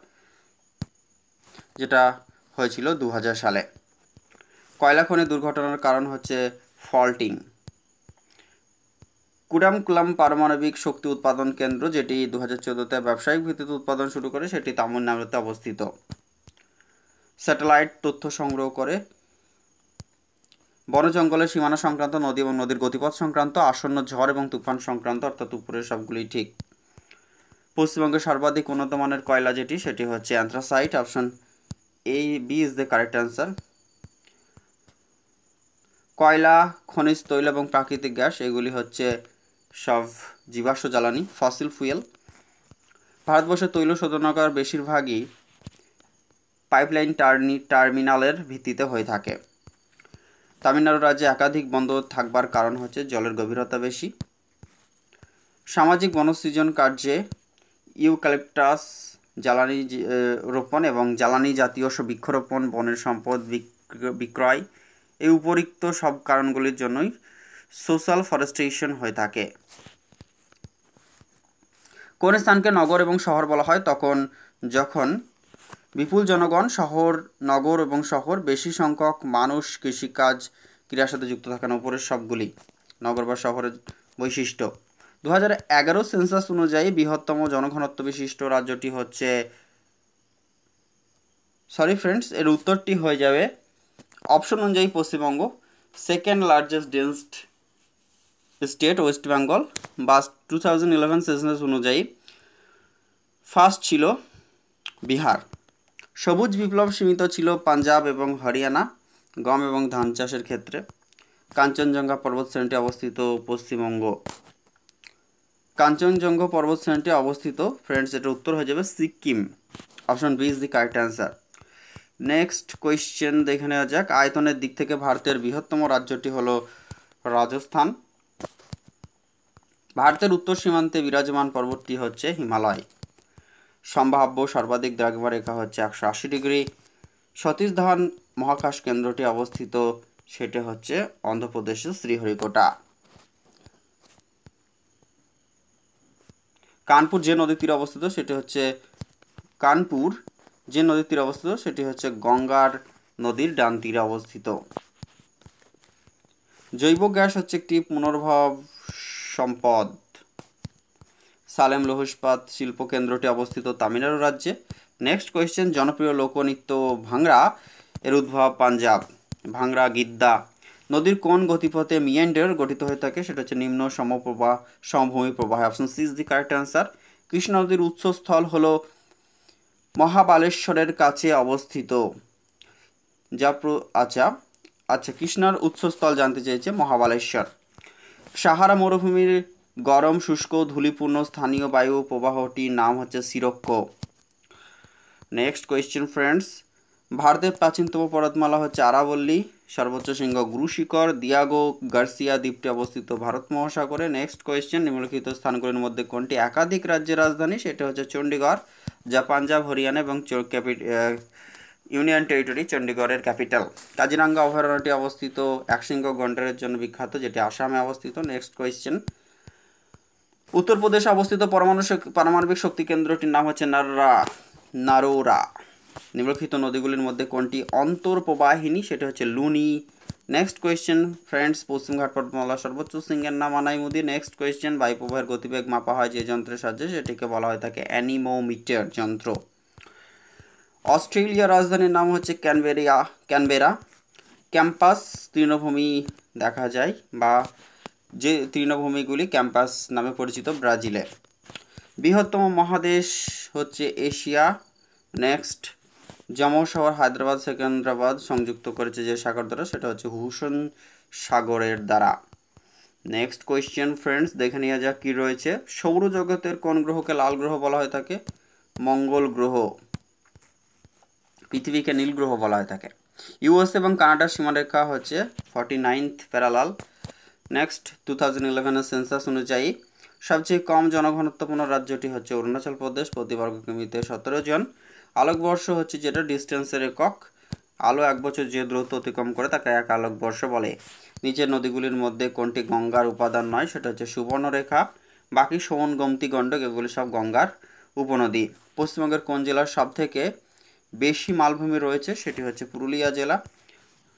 যেটা হয়েছিল দু সালে কয়লা খনি দুর্ঘটনার কারণ হচ্ছে ফল্টিং কুলাম পারমাণবিক শক্তি উৎপাদন কেন্দ্র যেটি দু হাজার চোদ্দোতে ব্যবসায়িক ভিত্তিতে উৎপাদন শুরু করে সেটি তামিলনাড়ুতে অবস্থিত স্যাটেলাইট তথ্য সংগ্রহ করে বন জঙ্গলের সীমানা সংক্রান্ত নদী এবং নদীর গতিপথ সংক্রান্ত আসন্ন ঝড় এবং তুফান সংক্রান্ত অর্থাৎ উপরের সবগুলি ঠিক পশ্চিমবঙ্গের সর্বাধিক উন্নত মানের কয়লা যেটি সেটি হচ্ছে anthracite option A B is the correct answer কয়লা খনিজ তৈল এবং প্রাকৃতিক গ্যাস এগুলি হচ্ছে সব জীবাশ্ম জ্বালানি ফসিল ফুয়েল ভারতবর্ষের তৈল শোধনাগার বেশিরভাগই পাইপলাইন টার্নি টার্মিনালের ভিত্তিতে হয়ে থাকে তামিলনাড়ু রাজ্যে একাধিক বন্ধ থাকবার কারণ হচ্ছে জলের গভীরতা বেশি সামাজিক বনসৃজন কার্যে ইউক্যালিপটাস জ্বালানি রোপণ এবং জ্বালানি জাতীয় বৃক্ষরোপণ বনের সম্পদ বিক্রয় এই উপরিক্ত সব কারণগুলির জন্যই সোশ্যাল ফরেস্টেশন হয়ে থাকে কোন স্থানকে নগর এবং শহর বলা হয় তখন যখন বিপুল জনগণ শহর নগর এবং শহর বেশি সংখ্যক মানুষ কৃষিকাজ ক্রীড়ার সাথে যুক্ত থাকেন উপরের সবগুলি নগর বা শহরের বৈশিষ্ট্য দু এগারো সেন্সাস অনুযায়ী বৃহত্তম জনঘনত্ব বিশিষ্ট রাজ্যটি হচ্ছে সরি ফ্রেন্ডস এর উত্তরটি হয়ে যাবে অপশন অনুযায়ী Paschimbanga second largest densed state West Bengal বা টু থাউজেন্ড ইলেভেন সেন্সাস অনুযায়ী ফার্স্ট ছিল বিহার সবুজ বিপ্লব সীমিত ছিল পাঞ্জাব এবং হরিয়ানা গম এবং ধান চাষের ক্ষেত্রে কাঞ্চনজঙ্ঘা পর্বতশ্রেণীটি অবস্থিত পশ্চিমবঙ্গ কাঞ্চনজঙ্ঘ পর্বতশ্রেণীটি অবস্থিত ফ্রেন্ডস এটা উত্তর হয়ে যাবে Sikkim option B is the correct answer next question দেখে নেওয়া যাক আয়তনের দিক থেকে ভারতের বৃহত্তম রাজ্যটি হলো রাজস্থান ভারতের উত্তর সীমান্তে বিরাজমান পর্বতটি হচ্ছে হিমালয় সম্ভাব্য সর্বাধিক রেখা হচ্ছে একশো আশি ডিগ্রি সতীশ ধান মহাকাশ কেন্দ্রটি অবস্থিত সেটি হচ্ছে অন্ধ্রপ্রদেশের শ্রীহরিকোটা কানপুর যে নদীর তীরে অবস্থিত সেটি হচ্ছে কানপুর যে নদীর তীরে অবস্থিত সেটি হচ্ছে গঙ্গার নদীর ডান তীরে অবস্থিত জৈব গ্যাস হচ্ছে একটি পুনর্ভব সম্পদ সালেম লোহসপাত কেন্দ্রটি অবস্থিত তামিলনাড়ু রাজ্যে নেক্সট কোয়েশ্চেন জনপ্রিয় লোকনৃত্য ভাংরা এর উদ্ভব পাঞ্জাব ভাংরা গিদ্দা নদীর কোন গতিপথে মিয়েন্ডের গঠিত হয়ে থাকে সেটা হচ্ছে নিম্ন সমপ্রবাহ সমভূমি প্রবাহ option C is the correct answer Krishna নদীর উৎসস্থল হল মহাবালেশ্বরের কাছে অবস্থিত যা আচ্ছা আচ্ছা কৃষ্ণার উৎসস্থল জানতে চেয়েছে মহাবালেশ্বর সাহারা মরুভূমির গরম শুষ্ক ধুলিপূর্ণ স্থানীয় বায়ু প্রবাহটির নাম হচ্ছে সিরক্ষ নেক্সট কোয়েশ্চেন ফ্রেন্ডস ভারতের প্রাচীনতম পর্বতমালা হচ্ছে আরাবল্লী সর্বোচ্চ সিংহ গুরুশিখর দিয়াগো গার্সিয়া দ্বীপটি অবস্থিত ভারত মহাসাগরে নেক্সট কোয়েশ্চেন নিম্নলিখিত স্থানগুলির মধ্যে কোনটি একাধিক রাজ্যের রাজধানী সেটা হচ্ছে চণ্ডীগড় যা পাঞ্জাব হরিয়ানা এবং ইউনিয়ন টেরিটরি চণ্ডীগড়ের ক্যাপিটাল কাজিরাঙ্গা অভয়ারণ্যটি অবস্থিত একসিংহ গন্ডারের জন্য বিখ্যাত যেটি আসামে অবস্থিত নেক্সট কোয়েশ্চেন উত্তরপ্রদেশে অবস্থিত পরমাণু পারমাণবিক শক্তি কেন্দ্রটির নাম হচ্ছে নাররা নারোরা নিম্নলিখিত নদীগুলির মধ্যে কোনটি অন্তর্প্রবাহিনী সেটা হচ্ছে লুনি নেক্সট কোয়েশ্চেন ফ্রেন্ডস পশ্চিমঘাট পর্বতমালা সর্বোচ্চ সিংহের নাম আনাই আনাইমুদি নেক্সট কোয়েশ্চেন বায়ুপ্রবাহের গতিবেগ মাপা হয় যে যন্ত্রের সাহায্যে সেটিকে বলা হয় থাকে অ্যানিমোমিটার যন্ত্র অস্ট্রেলিয়ার রাজধানীর নাম হচ্ছে ক্যানবেরিয়া ক্যানবেরা ক্যাম্পাস তৃণভূমি দেখা যায় বা যে তৃণভূমিগুলি ক্যাম্পাস নামে পরিচিত ব্রাজিলে বৃহত্তম মহাদেশ হচ্ছে এশিয়া নেক্সট জামো শহর হায়দ্রাবাদ সেকেন্দ্রাবাদ সংযুক্ত করেছে যে সাগর দ্বারা সেটা হচ্ছে হুসন সাগরের দ্বারা নেক্সট কোয়েশ্চেন ফ্রেন্ডস দেখে নেওয়া যাক কী রয়েছে সৌরজগতের কোন গ্রহকে লাল গ্রহ বলা হয়ে থাকে মঙ্গল গ্রহ পৃথিবীকে নীল গ্রহ বলা হয়ে থাকে ইউএস এবং কানাডার সীমারেখা হচ্ছে forty ninth parallel next two thousand ইলেভেনের সেন্সাস অনুযায়ী সবচেয়ে কম জনঘনত্বপূর্ণ রাজ্যটি হচ্ছে অরুণাচল প্রদেশ প্রতি বর্গ কিমিতে সতেরো জন আলোকবর্ষ হচ্ছে যেটা ডিস্টেন্সের একক আলো এক বছর যে দ্রুত অতিক্রম করে তাকে এক আলোকবর্ষ বলে নিচের নদীগুলির মধ্যে কোনটি গঙ্গার উপাদান নয় সেটা হচ্ছে সুবর্ণরেখা বাকি সোন গমতি গণ্ডক এগুলি সব গঙ্গার উপনদী পশ্চিমবঙ্গের কোন জেলার সবথেকে বেশি মালভূমি রয়েছে সেটি হচ্ছে পুরুলিয়া জেলা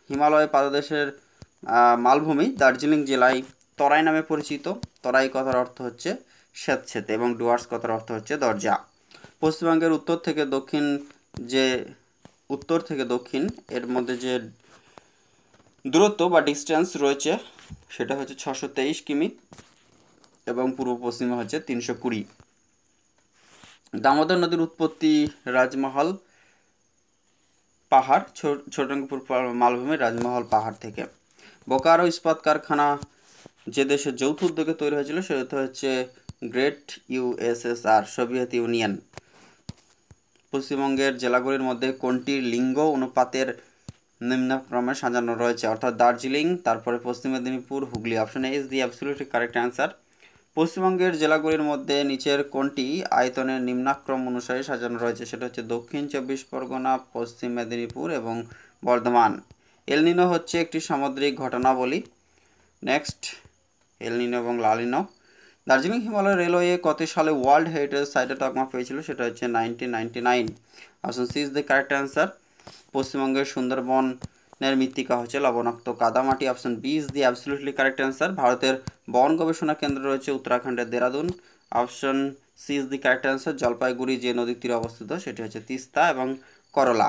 হিমালয় পাদদেশের মালভূমি দার্জিলিং জেলায় তরাই নামে পরিচিত তরাই কথার অর্থ হচ্ছে স্বেচ্ছেতে এবং ডুয়ার্স কথার অর্থ হচ্ছে দরজা পশ্চিমবঙ্গের উত্তর থেকে দক্ষিণ যে উত্তর থেকে দক্ষিণ এর মধ্যে যে দূরত্ব বা ডিস্টেন্স রয়েছে সেটা হচ্ছে ছশো তেইশ কিমি এবং পূর্ব পশ্চিমে হচ্ছে তিনশো কুড়ি দামোদর নদীর উৎপত্তি রাজমহল পাহাড় ছোট ছোটনাগপুর মালভূমির রাজমহল পাহাড় থেকে বোকারো ইস্পাত কারখানা যে দেশে যৌথ উদ্যোগে তৈরি হয়েছিল সেটা হচ্ছে গ্রেট ইউএসএসআর সোভিয়েত ইউনিয়ন পশ্চিমবঙ্গের জেলাগুলির মধ্যে কোনটি লিঙ্গ অনুপাতের নিম্নক্রমে সাজানো রয়েছে অর্থাৎ দার্জিলিং তারপরে Paschim Medinipur Hooghly option A is the absolutely correct answer পশ্চিমবঙ্গের জেলাগুলির মধ্যে নিচের কোনটি আয়তনের নিম্নাক্রম অনুসারে সাজানো রয়েছে সেটা হচ্ছে দক্ষিণ চব্বিশ পরগনা পশ্চিম মেদিনীপুর এবং বর্ধমান এলনিনো হচ্ছে একটি সামুদ্রিক ঘটনাবলী নেক্সট এলনিনো এবং লালিনো দার্জিলিং হিমালয় রেলওয়ে কত সালে ওয়ার্ল্ড হেরিটেজ সাইটে তকমা পেয়েছিল সেটা হচ্ছে nineteen ninety nine option C is the correct answer পশ্চিমবঙ্গের সুন্দরবনের মৃত্তিকা হচ্ছে লবণাক্ত কাদামাটি option B is the absolutely correct answer ভারতের বন গবেষণা কেন্দ্র রয়েছে উত্তরাখণ্ডের Dehradun option C is the correct answer Jalpaiguri যে নদীর তীরে অবস্থিত সেটি হচ্ছে তিস্তা এবং করলা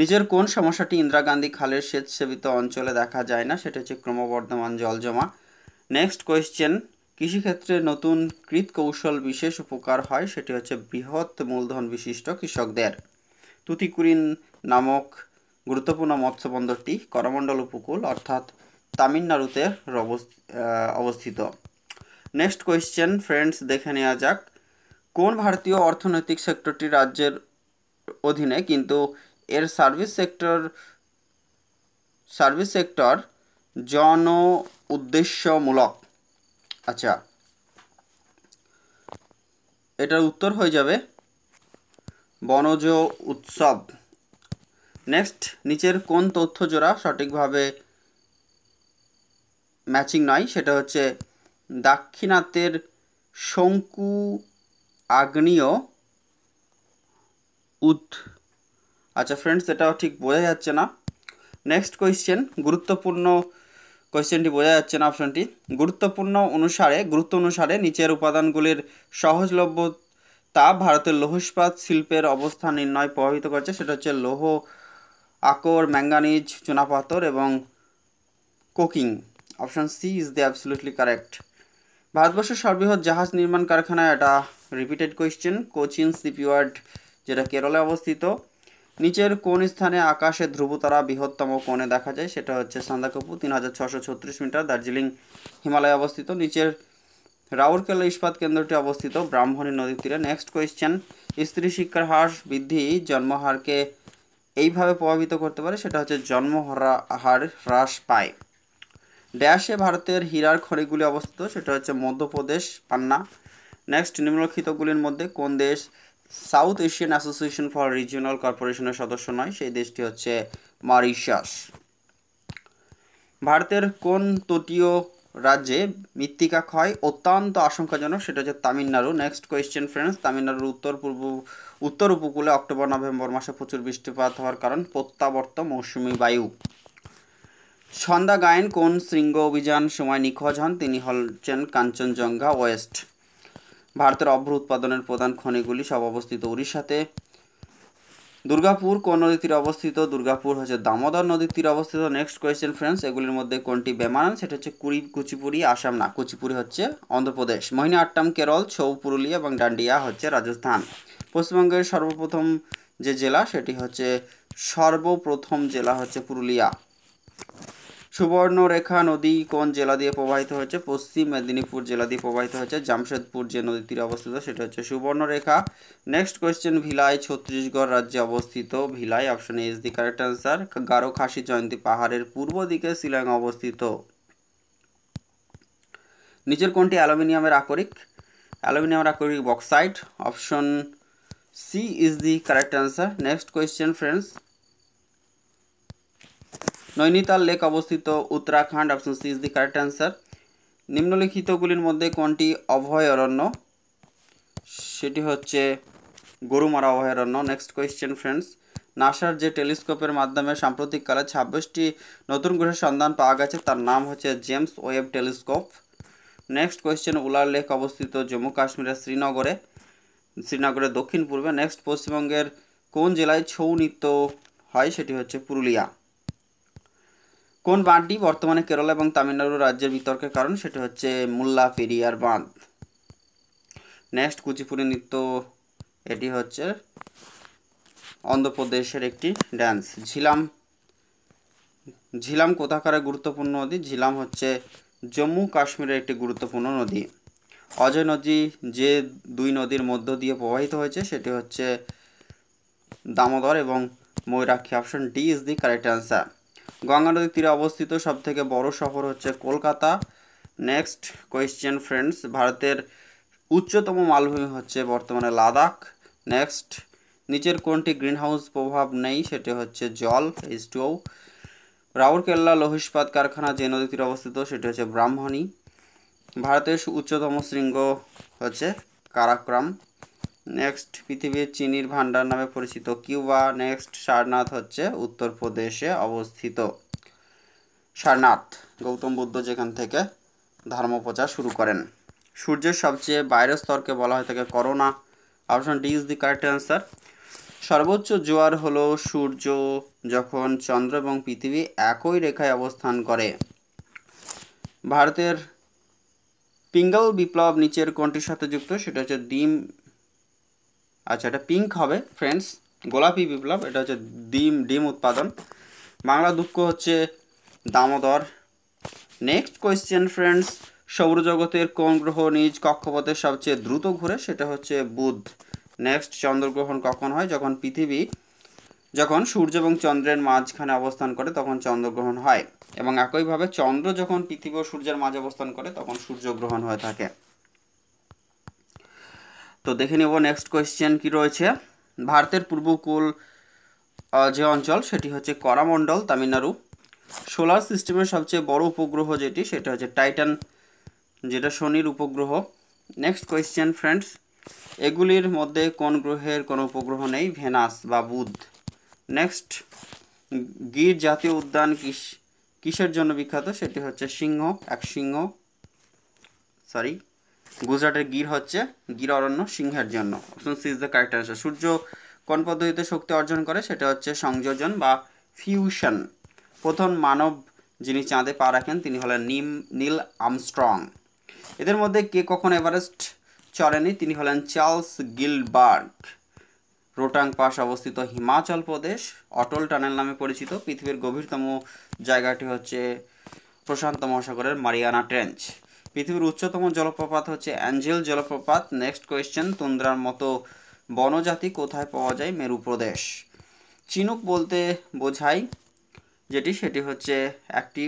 নিজের কোন সমস্যাটি ইন্দিরা গান্ধী খালের স্বেচ্ছাবিত অঞ্চলে দেখা যায় না সেটা হচ্ছে ক্রমবর্ধমান জল জমা নেক্সট কোয়েশ্চেন কৃষিক্ষেত্রে নতুন কৃত কৌশল বিশেষ উপকার হয় সেটি হচ্ছে বৃহৎ মূলধন বিশিষ্ট কৃষকদের তুতিকুরিন নামক গুরুত্বপূর্ণ মৎস্যবন্দরটি করমণ্ডল উপকূল অর্থাৎ তামিলনাড়ুতে অবস্থিত নেক্সট কোয়েশ্চেন ফ্রেন্ডস দেখে নেওয়া যাক কোন ভারতীয় অর্থনৈতিক সেক্টরটি রাজ্যের অধীনে কিন্তু এর সার্ভিস সেক্টর সার্ভিস সেক্টর জন উদ্দেশ্যমূলক আচ্ছা এটার উত্তর হয়ে যাবে বনজ উৎসব নেক্সট নিচের কোন তথ্য জোড়া সঠিকভাবে ম্যাচিং নয় সেটা হচ্ছে দাক্ষিণাত্যের শঙ্কু আগ্নেয় উদ আচ্ছা ফ্রেন্ডস এটাও ঠিক বোঝা যাচ্ছে না নেক্সট কোয়েশ্চেন গুরুত্বপূর্ণ কোয়েশ্চেনটি বোঝা যাচ্ছে না অপশনটি গুরুত্বপূর্ণ অনুসারে গুরুত্ব অনুসারে নিচের উপাদানগুলির সহজলভ্য তাপ ভারতের লৌহস্পাত শিল্পের অবস্থা নির্ণয় প্রভাবিত করছে সেটা হচ্ছে লৌহ আকর ম্যাঙ্গানিজ চুনাপাথর এবং coking option C is the absolutely correct ভারতবর্ষের সর্বৃহৎ জাহাজ নির্মাণ কারখানায় এটা রিপিটেড কোয়েশ্চেন কোচিন সিপিওয়ার্ড যেটা কেরলে অবস্থিত নিচের কোন স্থানে আকাশে ধ্রুবতারা বৃহত্তম কোণে দেখা যায় সেটা হচ্ছে সান্দাকপু তিন হাজার ছশো ছত্রিশ মিটার দার্জিলিং হিমালয়ে অবস্থিত নিচের রাউরকেলা ইস্পাত কেন্দ্রটি অবস্থিত ব্রাহ্মণী নদীর তীরে নেক্সট কোয়েশ্চেন স্ত্রী শিক্ষার হার বৃদ্ধি জন্মহারকে এইভাবে প্রভাবিত করতে পারে সেটা হচ্ছে জন্ম হার হ্রাস পায় ড্যাশে ভারতের হীরার খনিগুলি অবস্থিত সেটা হচ্ছে মধ্যপ্রদেশ পান্না নেক্সট নিম্নলিখিতগুলির মধ্যে কোন দেশ south Asian association for regional কর্পোরেশনের সদস্য নয় সেই দেশটি হচ্ছে মারিশাস ভারতের কোন তটীয় রাজ্যে মৃত্তিকা ক্ষয় অত্যন্ত আশঙ্কাজনক সেটা হচ্ছে তামিলনাড়ু নেক্সট কোয়েশ্চেন ফ্রেন্ডস তামিলনাড়ুর উত্তর পূর্ব উত্তর উপকূলে অক্টোবর নভেম্বর মাসে প্রচুর বৃষ্টিপাত হওয়ার কারণ প্রত্যাবর্ত মৌসুমি বায়ু সন্ধ্যা গায়েন কোন শৃঙ্গ অভিযান সময় নিখোঁজ হন তিনি হচ্ছেন কাঞ্চনজঙ্ঘা ওয়েস্ট ভারতের অভ্র উৎপাদনের প্রধান খনিগুলি সব অবস্থিত উড়িষ্যাতে দুর্গাপুর কোন নদীর তীরে অবস্থিত দুর্গাপুর হচ্ছে দামোদর নদীর তীরে অবস্থিত নেক্সট কোয়েশ্চেন ফ্রেন্ডস এগুলির মধ্যে কোনটি বেমানান সেটা হচ্ছে কুড়ি কুচিপুরি আসাম না কুচিপুরি হচ্ছে অন্ধ্রপ্রদেশ মহিনী আট্টাম কেরল ছৌ পুরুলিয়া এবং ডান্ডিয়া হচ্ছে রাজস্থান পশ্চিমবঙ্গের সর্বপ্রথম যে জেলা সেটি হচ্ছে সর্বপ্রথম জেলা হচ্ছে পুরুলিয়া সুবর্ণরেখা নদী কোন জেলা দিয়ে প্রবাহিত হয়েছে পশ্চিম মেদিনীপুর জেলা দিয়ে প্রবাহিত হয়েছে জামশেদপুর যে নদী তীরে অবস্থিত সেটা হচ্ছে সুবর্ণরেখা নেক্সট কোয়েশ্চেন ভিলাই ছত্তিশগড় রাজ্যে অবস্থিত Bhilai option is the correct answer Garo Khasi Jaintia পাহাড়ের পূর্ব দিকে শিলং অবস্থিত নিচের কোনটি অ্যালুমিনিয়ামের আকরিক অ্যালুমিনিয়ামের আকরিক bauxite option C is the correct answer next question friends Nainital lake অবস্থিত Uttarakhand option C is the correct answer নিম্নলিখিতগুলির মধ্যে কোনটি অভয়ারণ্য সেটি হচ্ছে গরুমারা অভয়ারণ্য নেক্সট কোয়েশ্চেন ফ্রেন্ডস নাসার যে টেলিস্কোপের মাধ্যমে সাম্প্রতিককালে ছাব্বিশটি নতুন গ্রহের সন্ধান পাওয়া গেছে তার নাম হচ্ছে James Webb telescope next question Wular lake অবস্থিত জম্মু কাশ্মীরের শ্রীনগরে শ্রীনগরের দক্ষিণ পূর্বে নেক্সট পশ্চিমবঙ্গের কোন জেলায় ছৌ নৃত্য হয় সেটি হচ্ছে পুরুলিয়া কোন বাঁধটি বর্তমানে কেরল এবং তামিলনাড়ু রাজ্যের বিতর্কের কারণ সেটি হচ্ছে মুল্লা পেরিয়ার বাঁধ নেক্সট কুচিপুরি নৃত্য এটি হচ্ছে অন্ধ্রপ্রদেশের একটি ড্যান্স ঝিলাম ঝিলাম কোথাকার গুরুত্বপূর্ণ নদী ঝিলাম হচ্ছে জম্মু কাশ্মীরের একটি গুরুত্বপূর্ণ নদী অজয় নদী যে দুই নদীর মধ্য দিয়ে প্রবাহিত হয়েছে সেটি হচ্ছে দামোদর এবং Mayurakshi option D is the correct answer Ganga নদীর তীরে অবস্থিত সবথেকে বড় শহর হচ্ছে কলকাতা নেক্সট কোয়েশ্চেন ফ্রেন্ডস ভারতের উচ্চতম মালভূমি হচ্ছে বর্তমানে লাদাখ নেক্সট নিচের কোনটি গ্রিনহাউস প্রভাব নেই সেটি হচ্ছে জল এইচ টু রাউরকেল্লা লৌহিস্পাত কারখানা যে নদীর তীরে অবস্থিত সেটি হচ্ছে ব্রাহ্মণী ভারতের উচ্চতম শৃঙ্গ হচ্ছে কারাক্রাম নেক্সট পৃথিবীর চিনির ভাণ্ডার নামে পরিচিত কিউবা নেক্সট সারনাথ হচ্ছে উত্তরপ্রদেশে অবস্থিত সারনাথ গৌতম বুদ্ধ যেখান থেকে ধর্ম শুরু করেন সূর্যের সবচেয়ে বাইরের স্তরকে বলা হয়ে থাকে corona option D is the correct answer সর্বোচ্চ জোয়ার হলো সূর্য যখন চন্দ্র এবং পৃথিবী একই রেখায় অবস্থান করে ভারতের পিঙ্গল বিপ্লব নিচের কোনটির সাথে যুক্ত সেটা হচ্ছে ডিম আচ্ছা এটা পিঙ্ক হবে ফ্রেন্ডস গোলাপি বিপ্লব এটা হচ্ছে ডিম ডিম উৎপাদন বাংলা দুঃখ হচ্ছে দামোদর নেক্সট কোয়েশ্চেন ফ্রেন্ডস সৌরজগতের কোন গ্রহ নিজ কক্ষপথে সবচেয়ে দ্রুত ঘুরে সেটা হচ্ছে বুধ নেক্সট চন্দ্রগ্রহণ কখন হয় যখন পৃথিবী যখন সূর্য এবং চন্দ্রের মাঝখানে অবস্থান করে তখন চন্দ্রগ্রহণ হয় এবং একইভাবে চন্দ্র যখন পৃথিবী ও সূর্যের মাঝে অবস্থান করে তখন সূর্যগ্রহণ হয়ে থাকে তো দেখে নেব নেক্সট কোয়েশ্চেন কি রয়েছে ভারতের পূর্বকূল যে অঞ্চল সেটি হচ্ছে করামণ্ডল তামিলনাড়ু সোলার সিস্টেমের সবচেয়ে বড় উপগ্রহ যেটি সেটা হচ্ছে টাইটান যেটা শনির উপগ্রহ নেক্সট কোয়েশ্চেন ফ্রেন্ডস এগুলির মধ্যে কোন গ্রহের কোনো উপগ্রহ নেই ভেনাস বা বুধ নেক্সট গির জাতীয় উদ্যান কিস কিসের জন্য বিখ্যাত সেটি হচ্ছে সিংহ এক সিংহ সরি গুজরাটের গির হচ্ছে গির অরণ্য সিংহের জন্য option C is the correct answer সূর্য কোন পদ্ধতিতে শক্তি অর্জন করে সেটা হচ্ছে সংযোজন বা ফিউশন প্রথম মানব যিনি চাঁদে পা রাখেন তিনি হলেন নিম নীল আমস্ট্রং এদের মধ্যে কে কখন এভারেস্ট চড়েনি তিনি হলেন চার্লস গিলবার্গ রোটাং পাস অবস্থিত হিমাচল প্রদেশ অটল টানেল নামে পরিচিত পৃথিবীর গভীরতম জায়গাটি হচ্ছে প্রশান্ত মহাসাগরের মারিয়ানা ট্রেঞ্চ পৃথিবীর উচ্চতম জলপ্রপাত হচ্ছে অ্যাঞ্জেল জলপ্রপাত নেক্সট কোয়েশ্চেন তুন্দ্রার মতো বনজাতি কোথায় পাওয়া যায় মেরু প্রদেশ চিনুক বলতে বোঝাই যেটি সেটি হচ্ছে একটি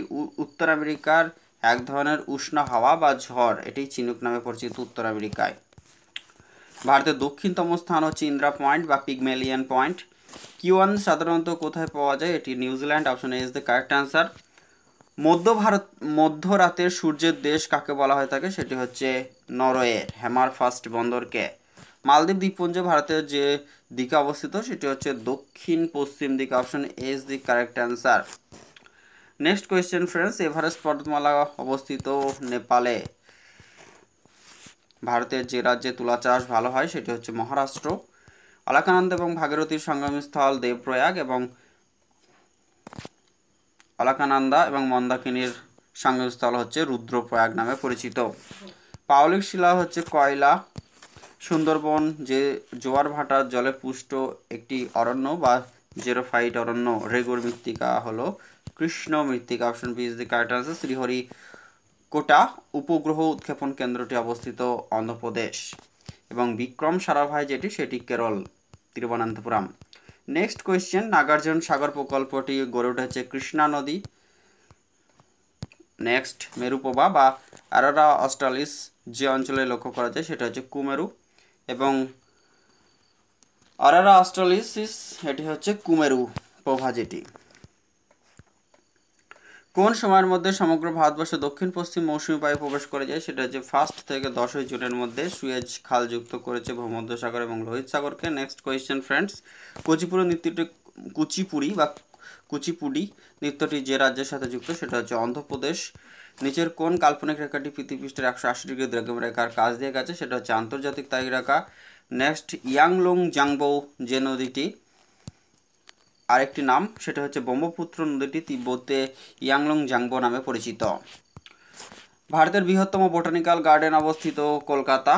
উত্তর আমেরিকার এক ধরনের উষ্ণ হাওয়া বা ঝড় এটি চিনুক নামে পরিচিত উত্তর আমেরিকায় ভারতের দক্ষিণতম স্থান হচ্ছে ইন্দ্রা পয়েন্ট বা পিগমেলিয়ান পয়েন্ট কিওয়ান সাধারণত কোথায় পাওয়া যায় এটি New Zealand option A is the correct answer মধ্য ভারত মধ্যরাতের সূর্যের দেশ কাকে বলা হয়ে থাকে সেটি হচ্ছে নরওয়ের হ্যামার ফার্স্ট বন্দরকে মালদ্বীপ দ্বীপপুঞ্জ ভারতের যে দিকে অবস্থিত সেটি হচ্ছে দক্ষিণ পশ্চিম দিকে option is the correct answer next question friends Everest পর্বতমালা অবস্থিত নেপালে ভারতের যে রাজ্যে তুলা চাষ ভালো হয় সেটি হচ্ছে মহারাষ্ট্র অলাকানন্দ এবং ভাগীরথীর সংগ্রামস্থল দেবপ্রয়াগ এবং অলকানন্দা এবং মন্দাকিনীর সংযোগস্থল হচ্ছে রুদ্রপ্রয়াগ নামে পরিচিত পাওলিক শিলা হচ্ছে কয়লা সুন্দরবন যে জোয়ার ভাটার জলে পুষ্ট একটি অরণ্য বা জেরোফাইট অরণ্য রেগুর মৃত্তিকা হল কৃষ্ণ মৃত্তিকা option B the correct answer Sriharikota উপগ্রহ উৎক্ষেপণ কেন্দ্রটি অবস্থিত অন্ধ্রপ্রদেশ এবং বিক্রম সারাভাই যেটি সেটি কেরল তিরুবনন্তপুরম নেক্সট কোয়েশ্চেন নাগার্জুন সাগর প্রকল্পটি গড়ে উঠেছে কৃষ্ণা নদী নেক্সট মেরুপোবা বা আরারা অস্ট্রালিস যে অঞ্চলে লক্ষ্য করা যায় সেটা হচ্ছে কুমেরু এবং অ্যারোরা অস্ট্রালিসিস এটি হচ্ছে কুমেরু প্রভা যেটি কোন সময়ের মধ্যে সমগ্র ভারতবর্ষে দক্ষিণ পশ্চিম মৌসুমি বায়ু প্রবেশ করে যায় সেটা হচ্ছে ফার্স্ট থেকে দশই জুনের মধ্যে সুয়েজ খাল যুক্ত করেছে ভূমধ্যসাগর এবং লোহিত সাগরকে নেক্সট কোয়েশ্চেন ফ্রেন্ডস কুচিপুরি নৃত্যটি কুচিপুরি বা কুচিপুডি নৃত্যটি যে রাজ্যের সাথে যুক্ত সেটা হচ্ছে অন্ধ্রপ্রদেশ নিচের কোন কাল্পনিক রেখাটি পৃথিবীষ্ঠের একশো আশি ডিগ্রি রেখার কাজ দিয়ে গেছে সেটা হচ্ছে আন্তর্জাতিক তাই রেখা নেক্সট ইয়াংলং জাংবৌ যে নদীটি আরেকটি নাম সেটা হচ্ছে ব্রহ্মপুত্র নদীটি তিব্বতে ইয়াংলং জাংবো নামে পরিচিত ভারতের বৃহত্তম বোটানিক্যাল গার্ডেন অবস্থিত কলকাতা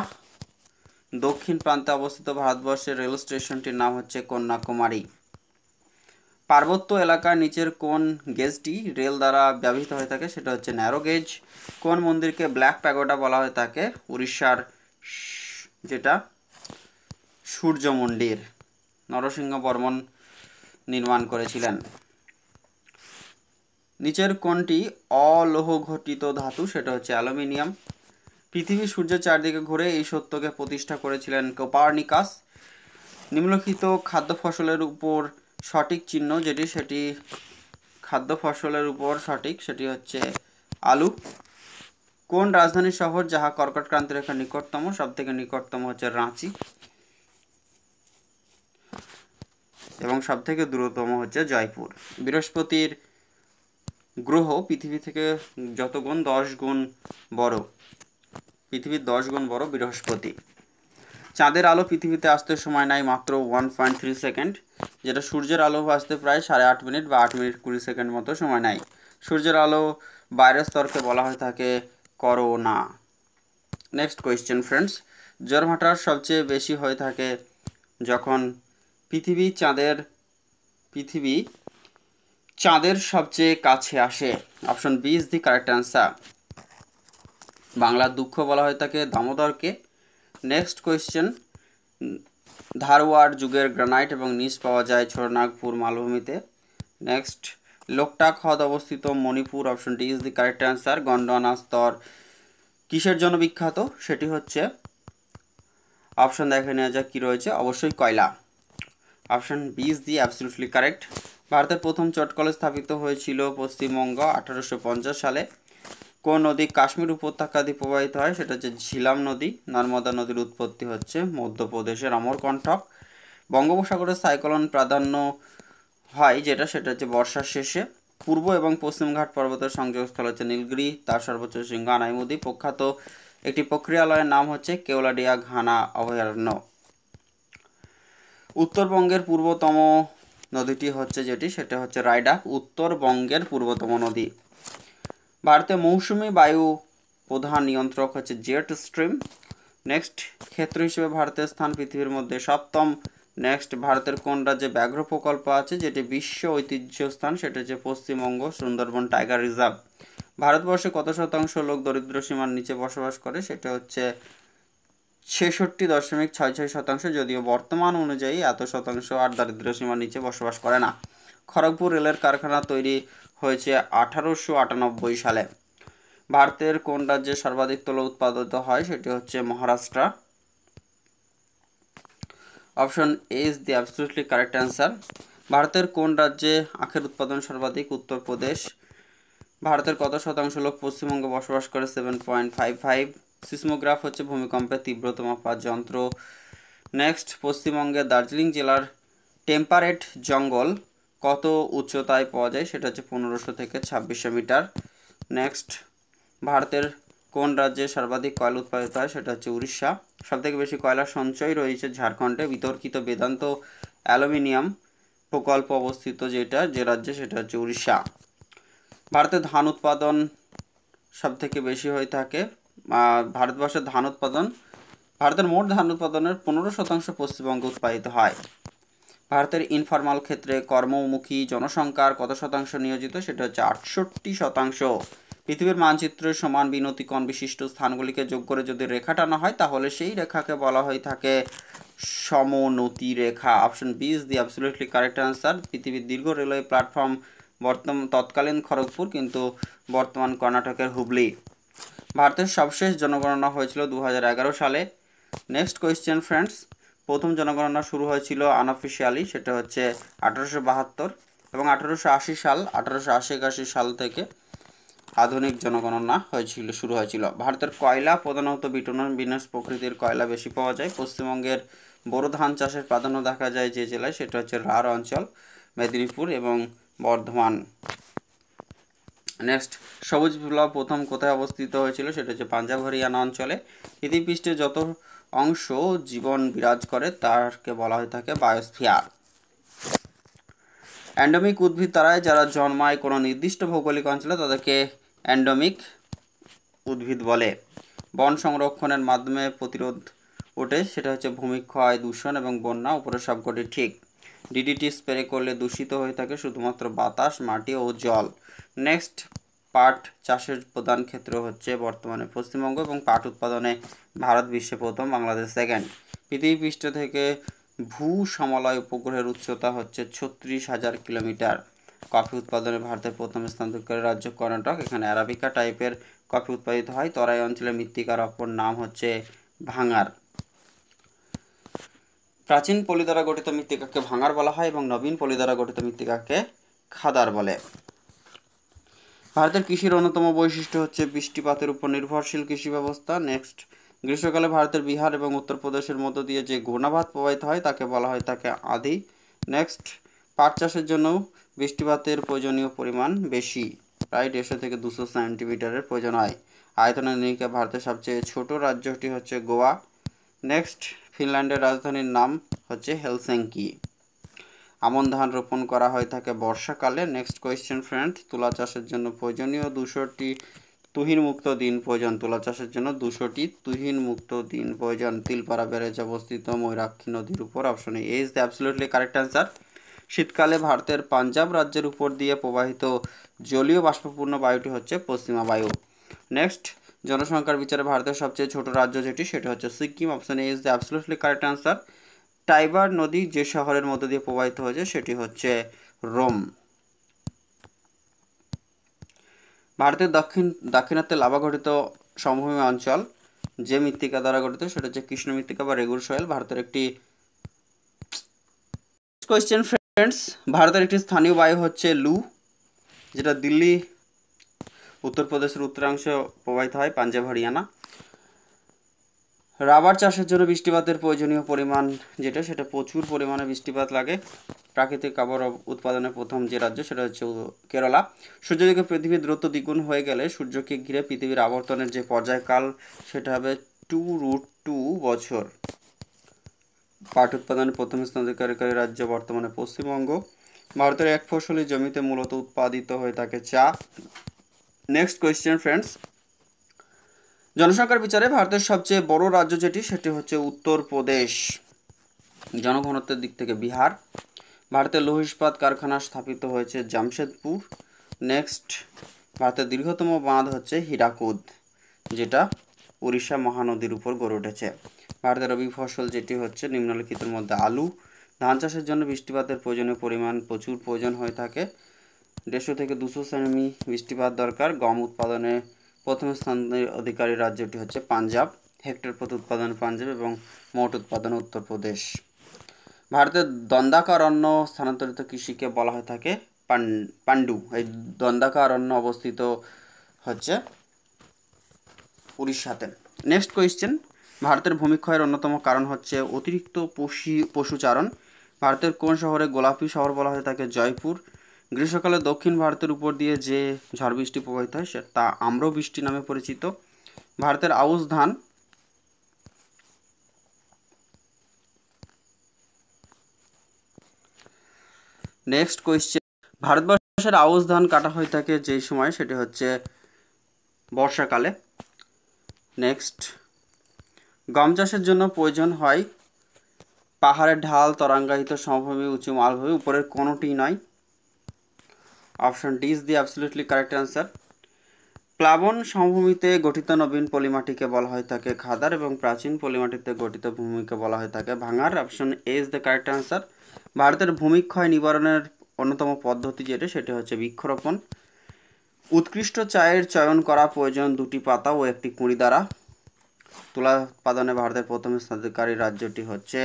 দক্ষিণ প্রান্তে অবস্থিত ভারতবর্ষের রেল স্টেশনটির নাম হচ্ছে কন্যাকুমারী পার্বত্য এলাকার নিচের কোন গেজটি রেল দ্বারা ব্যবহৃত হয়ে থাকে সেটা হচ্ছে ন্যারো গেজ কোন মন্দিরকে ব্ল্যাক প্যাগোডা বলা হয়ে থাকে উড়িষ্যার যেটা সূর্য মন্দির নরসিংহ বর্মন নির্মাণ করেছিলেন নিচের কোনটি অলৌহ ঘটিত ধাতু সেটা হচ্ছে অ্যালুমিনিয়াম পৃথিবী সূর্যের চারদিকে ঘুরে এই সত্যকে প্রতিষ্ঠা করেছিলেন নিকাস নিম্নলিখিত খাদ্য ফসলের উপর সঠিক চিহ্ন যেটি সেটি খাদ্য ফসলের উপর সঠিক সেটি হচ্ছে আলু কোন রাজধানী শহর যাহা কর্কটক্রান্তিরেখার নিকটতম সবথেকে নিকটতম হচ্ছে রাঁচি এবং সবথেকে দ্রুততম হচ্ছে জয়পুর বৃহস্পতির গ্রহ পৃথিবী থেকে যত গুণ দশ গুণ বড় পৃথিবীর দশ গুণ বড় বৃহস্পতি চাঁদের আলো পৃথিবীতে আসতে সময় নাই মাত্র ওয়ান পয়েন্ট থ্রি সেকেন্ড যেটা সূর্যের আলো আসতে প্রায় সাড়ে আট মিনিট বা আট মিনিট কুড়ি সেকেন্ড মতো সময় নেয় সূর্যের আলো বাইরের স্তরকে বলা হয়ে থাকে করোনা নেক্সট কোয়েশ্চেন ফ্রেন্ডস জ্বর ভাটার সবচেয়ে বেশি হয়ে থাকে যখন পৃথিবী চাঁদের পৃথিবী চাঁদের সবচেয়ে কাছে আসে option B is the correct answer বাংলার দুঃখ বলা হয় তাকে দামোদরকে নেক্সট কোয়েশ্চেন ধারওয়াড় যুগের গ্রানাইট এবং নিস পাওয়া যায় ছোটনাগপুর মালভূমিতে নেক্সট লোকটাক হ্রদ অবস্থিত Manipur option D is the correct answer গন্ডনা স্তর কিসের জন্য বিখ্যাত সেটি হচ্ছে অপশন দেখে নেওয়া যাক কী রয়েছে অবশ্যই কয়লা option B is the absolutely correct ভারতের প্রথম চট কলেজ স্থাপিত হয়েছিল পশ্চিমবঙ্গ আঠারোশো সালে কোন নদী কাশ্মীর উপত্যকা দিয়ে প্রবাহিত হয় সেটা হচ্ছে ঝিলাম নদী নর্মদা নদীর উৎপত্তি হচ্ছে মধ্যপ্রদেশের অমরকণ্ঠক বঙ্গোপসাগরের সাইক্লোন প্রাধান্য হয় যেটা সেটা হচ্ছে বর্ষার শেষে পূর্ব এবং পশ্চিমঘাট পর্বতের সংযোগস্থল হচ্ছে নীলগিরি তার সর্বোচ্চ সিংহ আনাইমুদি প্রখ্যাত একটি প্রক্রিয়ালয়ের নাম হচ্ছে কেওলাডিয়া ঘানা অভয়ারণ্য উত্তরবঙ্গের পূর্বতম নদীটি হচ্ছে যেটি সেটা হচ্ছে রাইডা উত্তরবঙ্গের পূর্বতম নদী ভারতে মৌসুমি বায়ু প্রধান নিয়ন্ত্রক হচ্ছে জেট স্ট্রিম নেক্সট ক্ষেত্র হিসেবে ভারতের স্থান পৃথিবীর মধ্যে সপ্তম নেক্সট ভারতের কোন রাজ্যে ব্যাঘ্র প্রকল্প আছে যেটি বিশ্ব ঐতিহ্য স্থান সেটা হচ্ছে পশ্চিমবঙ্গ সুন্দরবন টাইগার রিজার্ভ ভারতবর্ষে কত শতাংশ লোক দরিদ্র সীমার নিচে বসবাস করে সেটা হচ্ছে ছেষট্টি দশমিক ছয় ছয় শতাংশ যদিও বর্তমান অনুযায়ী এত শতাংশ আর সীমার নিচে বসবাস করে না খড়গপুর রেলের কারখানা তৈরি হয়েছে আঠারোশো আটানব্বই সালে ভারতের কোন রাজ্যে সর্বাধিক তুলা উৎপাদিত হয় সেটি হচ্ছে Maharashtra option A is the absolutely correct answer ভারতের কোন রাজ্যে আখের উৎপাদন সর্বাধিক উত্তরপ্রদেশ ভারতের কত শতাংশ লোক পশ্চিমবঙ্গে বসবাস করে seven point five five seismograph হচ্ছে ভূমিকম্পের তীব্রতম পাঁচ যন্ত্র নেক্সট পশ্চিমবঙ্গের দার্জিলিং জেলার টেম্পারেট জঙ্গল কত উচ্চতায় পাওয়া যায় সেটা হচ্ছে পনেরোশো থেকে ছাব্বিশশো মিটার নেক্সট ভারতের কোন রাজ্যে সর্বাধিক কয়লা উৎপাদিত হয় সেটা হচ্ছে উড়িষ্যা সবথেকে বেশি কয়লা সঞ্চয় রয়েছে ঝাড়খণ্ডে বিতর্কিত বেদান্ত অ্যালুমিনিয়াম প্রকল্প অবস্থিত যেটা যে রাজ্যে সেটা হচ্ছে উড়িষ্যা ভারতে ধান উৎপাদন সবথেকে বেশি হয়ে থাকে ভারতবর্ষের ধান উৎপাদন ভারতের মোট ধান উৎপাদনের পনেরো শতাংশ পশ্চিমবঙ্গে উৎপাদিত হয় ভারতের ইনফরমাল ক্ষেত্রে কর্মমুখী জনসংখ্যার কত শতাংশ নিয়োজিত সেটা হচ্ছে আটষট্টি শতাংশ পৃথিবীর মানচিত্রের সমান বিনতিকণ বিশিষ্ট স্থানগুলিকে যোগ করে যদি রেখা টানা হয় তাহলে সেই রেখাকে বলা হয়ে থাকে সমনতি রেখা option B is the absolutely correct answer পৃথিবীর দীর্ঘ রেলওয়ে প্ল্যাটফর্ম বর্তমান তৎকালীন খড়গপুর কিন্তু বর্তমান কর্ণাটকের হুবলি ভারতের সবশেষ জনগণনা হয়েছিল দু সালে নেক্সট কোয়েশ্চেন ফ্রেন্ডস প্রথম জনগণনা শুরু হয়েছিল আনঅফিসিয়ালি সেটা হচ্ছে আঠারোশো বাহাত্তর এবং আঠারোশো আশি সাল আঠারোশো আশি একাশি সাল থেকে আধুনিক জনগণনা হয়েছিল শুরু হয়েছিল ভারতের কয়লা প্রধানত বিটনন বিন্যাস প্রকৃতির কয়লা বেশি পাওয়া যায় পশ্চিমবঙ্গের বড় ধান চাষের প্রাধান্য দেখা যায় যে জেলায় সেটা হচ্ছে রাঢ় অঞ্চল মেদিনীপুর এবং বর্ধমান নেক্সট সবুজ বিপ্লব প্রথম কোথায় অবস্থিত হয়েছিল সেটা হচ্ছে পাঞ্জাব হরিয়ানা অঞ্চলে পৃথিবীপৃষ্ঠে যত অংশ জীবন বিরাজ করে তারকে বলা হয়ে থাকে বায়োস্ফিয়ার অ্যান্ডোমিক উদ্ভিদ তারাই যারা জন্মায় কোনো নির্দিষ্ট ভৌগোলিক অঞ্চলে তাদেরকে অ্যান্ডোমিক উদ্ভিদ বলে বন সংরক্ষণের মাধ্যমে প্রতিরোধ ওঠে সেটা হচ্ছে ভূমিক্ষয় দূষণ এবং বন্যা উপরে সবকটি ঠিক ডিডিটি স্প্রে করলে দূষিত হয়ে থাকে শুধুমাত্র বাতাস মাটি ও জল নেক্সট পাট চাষের প্রধান ক্ষেত্র হচ্ছে বর্তমানে পশ্চিমবঙ্গ এবং পাট উৎপাদনে ভারত বিশ্বে প্রথম বাংলাদেশ সেকেন্ড পৃথিবী পৃষ্ঠ থেকে ভূ সমালয় উপগ্রহের উচ্চতা হচ্ছে ছত্রিশ হাজার কিলোমিটার কফি উৎপাদনে ভারতের প্রথম স্থান করে রাজ্য কর্ণাটক এখানে অ্যারাবিকা টাইপের কফি উৎপাদিত হয় তরাই অঞ্চলের মৃত্তিকার অপর নাম হচ্ছে ভাঙার প্রাচীন পলি দ্বারা গঠিত মৃত্তিকাকে ভাঙার বলা হয় এবং নবীন পলি দ্বারা গঠিত মৃত্তিকাকে খাদার বলে ভারতের কৃষির অন্যতম বৈশিষ্ট্য হচ্ছে বৃষ্টিপাতের উপর নির্ভরশীল কৃষি ব্যবস্থা নেক্সট গ্রীষ্মকালে ভারতের বিহার এবং উত্তরপ্রদেশের মধ্য দিয়ে যে ঘূর্ণাভাত প্রবাহিত হয় তাকে বলা হয় তাকে আদি নেক্সট পাট চাষের জন্য বৃষ্টিপাতের প্রয়োজনীয় পরিমাণ বেশি প্রায় দেড়শো থেকে দুশো সেন্টিমিটারের প্রয়োজন হয় আয়তনের নিকা ভারতের সবচেয়ে ছোট রাজ্যটি হচ্ছে গোয়া নেক্সট ফিনল্যান্ডের রাজধানীর নাম হচ্ছে হেলসেঙ্কি আমন ধান রোপণ করা হয়ে থাকে বর্ষাকালে নেক্সট কোয়েশ্চেন ফ্রেন্ড তুলা চাষের জন্য প্রয়োজনীয় দুশোটি তুহিন মুক্ত দিন প্রয়োজন তুলা চাষের জন্য দুশোটি তুহিন মুক্ত দিন প্রয়োজন তিলপাড়া ব্যারেজ অবস্থিত ময়রাক্ষী নদীর উপর option A is the absolutely correct answer শীতকালে ভারতের পাঞ্জাব রাজ্যের উপর দিয়ে প্রবাহিত জলীয় বাষ্পপূর্ণ বায়ুটি হচ্ছে পশ্চিমা বায়ু নেক্সট জনসংখ্যার বিচারে ভারতের সবচেয়ে ছোট রাজ্য যেটি সেটা হচ্ছে Sikkim option A is the absolutely correct answer Tiber নদী যে শহরের মধ্য দিয়ে প্রবাহিত হয়েছে সেটি হচ্ছে রোম ভারতের দক্ষিণ দাক্ষিণাত্যে লাভাগঠিত সমভূমি অঞ্চল যে মৃত্তিকা দ্বারা গঠিত সেটা হচ্ছে কৃষ্ণ মৃত্তিকা বা রেগুর সয়েল ভারতের একটি কোয়েশ্চেন ফ্রেন্ডস ভারতের একটি স্থানীয় বায়ু হচ্ছে লু যেটা দিল্লি উত্তরপ্রদেশের উত্তরাংশে প্রবাহিত হয় পাঞ্জাব হরিয়ানা রাবার চাষের জন্য বৃষ্টিপাতের প্রয়োজনীয় পরিমাণ যেটা সেটা প্রচুর পরিমাণে বৃষ্টিপাত লাগে প্রাকৃতিক আবার উৎপাদনের প্রথম যে রাজ্য সেটা হচ্ছে কেরালা সূর্য থেকে পৃথিবীর দূরত্ব দ্বিগুণ হয়ে গেলে সূর্যকে ঘিরে পৃথিবীর আবর্তনের যে পর্যায়কাল সেটা হবে টু রুট টু বছর পাট উৎপাদনের প্রথম স্থানাধিকারী রাজ্য বর্তমানে পশ্চিমবঙ্গ ভারতের এক ফসলি জমিতে মূলত উৎপাদিত হয়ে থাকে চা নেক্সট কোয়েশ্চেন ফ্রেন্ডস জনসংখ্যার বিচারে ভারতের সবচেয়ে বড় রাজ্য যেটি সেটি হচ্ছে উত্তরপ্রদেশ জনঘনত্বের দিক থেকে বিহার ভারতে লৌহ ইস্পাত কারখানা স্থাপিত হয়েছে জামশেদপুর নেক্সট ভারতের দীর্ঘতম বাঁধ হচ্ছে হীরাকুদ যেটা উড়িষ্যা মহানদীর উপর গড়ে উঠেছে ভারতের রবি ফসল যেটি হচ্ছে নিম্নলিখিতের মধ্যে আলু ধান চাষের জন্য বৃষ্টিপাতের প্রয়োজনীয় পরিমাণ প্রচুর প্রয়োজন হয়ে থাকে দেড়শো থেকে দুশো সেমি বৃষ্টিপাত দরকার গম উৎপাদনে প্রথম স্থানের অধিকারী রাজ্যটি হচ্ছে পাঞ্জাব হেক্টর প্রতি উৎপাদন পাঞ্জাব এবং মোট উৎপাদন উত্তরপ্রদেশ ভারতের দ্বন্দ্বাকারণ্য স্থানান্তরিত কৃষিকে বলা হয়ে থাকে পাণ্ডু এই দ্বন্দ্বাকারণ্য অবস্থিত হচ্ছে উড়িষ্যাতে নেক্সট কোয়েশ্চেন ভারতের ভূমিক্ষয়ের অন্যতম কারণ হচ্ছে অতিরিক্ত পশু পশুচারণ ভারতের কোন শহরে গোলাপি শহর বলা হয়ে থাকে জয়পুর গ্রীষ্মকালে দক্ষিণ ভারতের উপর দিয়ে যে ঝড় বৃষ্টি প্রবাহিত হয় তা আম্র বৃষ্টি নামে পরিচিত ভারতের আউশ ধান নেক্সট কোয়েশ্চেন ভারতবর্ষের আউশ ধান কাটা হয়ে থাকে যেই সময় সেটি হচ্ছে বর্ষাকালে নেক্সট গম চাষের জন্য প্রয়োজন হয় পাহাড়ের ঢাল তরাঙ্গায়িত সমভূমি উঁচু মালভূমি উপরের কোনোটি নয় option D is the absolutely correct answer প্লাবন সমভূমিতে গঠিত নবীন পলিমাটিকে বলা হয় থাকে খাদার এবং প্রাচীন পলিমাটিতে গঠিত ভূমিকে বলা হয় থাকে ভাঙার option A is the correct answer ভারতের ভূমিক্ষয় নিবারণের অন্যতম পদ্ধতি যেটা সেটি হচ্ছে বৃক্ষরোপণ উৎকৃষ্ট চায়ের চয়ন করা প্রয়োজন দুটি পাতা ও একটি কুঁড়ি দ্বারা তুলা উৎপাদনে ভারতের প্রথম স্থানকারী রাজ্যটি হচ্ছে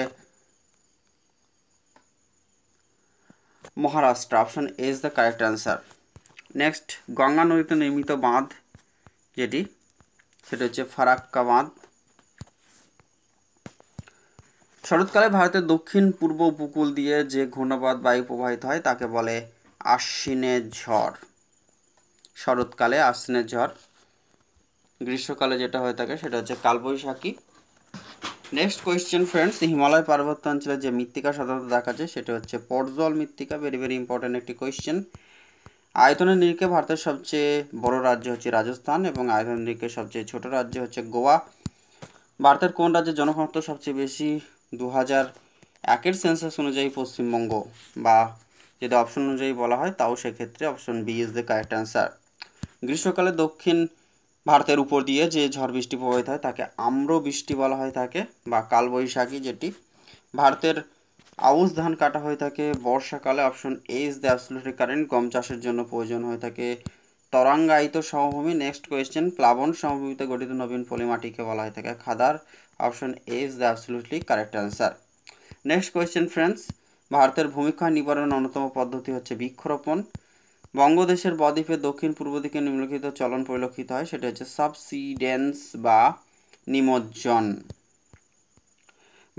Maharashtra option A is the correct answer next Ganga নদীতে নির্মিত বাঁধ যেটি সেটা হচ্ছে ফারাক্কা বাঁধ শরৎকালে ভারতের দক্ষিণ পূর্ব উপকূল দিয়ে যে ঘূর্ণপাত বায়ু প্রবাহিত হয় তাকে বলে আশ্বিনের ঝড় শরৎকালে আশ্বিনের ঝড় গ্রীষ্মকালে যেটা হয়ে থাকে সেটা হচ্ছে কালবৈশাখী নেক্সট কোয়েশ্চেন ফ্রেন্ডস হিমালয় পার্বত্য অঞ্চলে যে মৃত্তিকা সাধারণত দেখা যায় সেটা হচ্ছে পটজল মৃত্তিকা ভেরি ভেরি ইম্পর্ট্যান্ট একটি কোয়েশ্চেন আয়তনের নিরিখে ভারতের সবচেয়ে বড় রাজ্য হচ্ছে রাজস্থান এবং আয়তনের নিরিখে সবচেয়ে ছোট রাজ্য হচ্ছে গোয়া ভারতের কোন রাজ্যের জনঘনত্ব সবচেয়ে বেশি দু হাজার একের সেন্সাস অনুযায়ী পশ্চিমবঙ্গ বা যদি অপশন অনুযায়ী বলা হয় তাও সেক্ষেত্রে option B is the correct answer গ্রীষ্মকালে দক্ষিণ ভারতের উপর দিয়ে যে ঝড় বৃষ্টি প্রবাহিত হয় তাকে আম্র বৃষ্টি বলা হয় থাকে বা কালবৈশাখী যেটি ভারতের আউশ ধান কাটা হয়ে থাকে বর্ষাকালে option A is the absolutely current গম চাষের জন্য প্রয়োজন হয়ে থাকে তরাঙ্গায়িত সমভূমি নেক্সট কোয়েশ্চেন প্লাবন সমভূমিতে গঠিত নবীন পলিমাটিকে বলা হয়ে থাকে khadar option A is the absolutely correct answer next question friends ভারতের ভূমিক্ষয় নিবারণের অন্যতম পদ্ধতি হচ্ছে বৃক্ষরোপণ বঙ্গদেশের বদ্বীপের দক্ষিণ পূর্ব দিকে নিম্নলিখিত চলন পরিলক্ষিত হয় সেটা হচ্ছে সাবসিডেন্স বা নিমজ্জন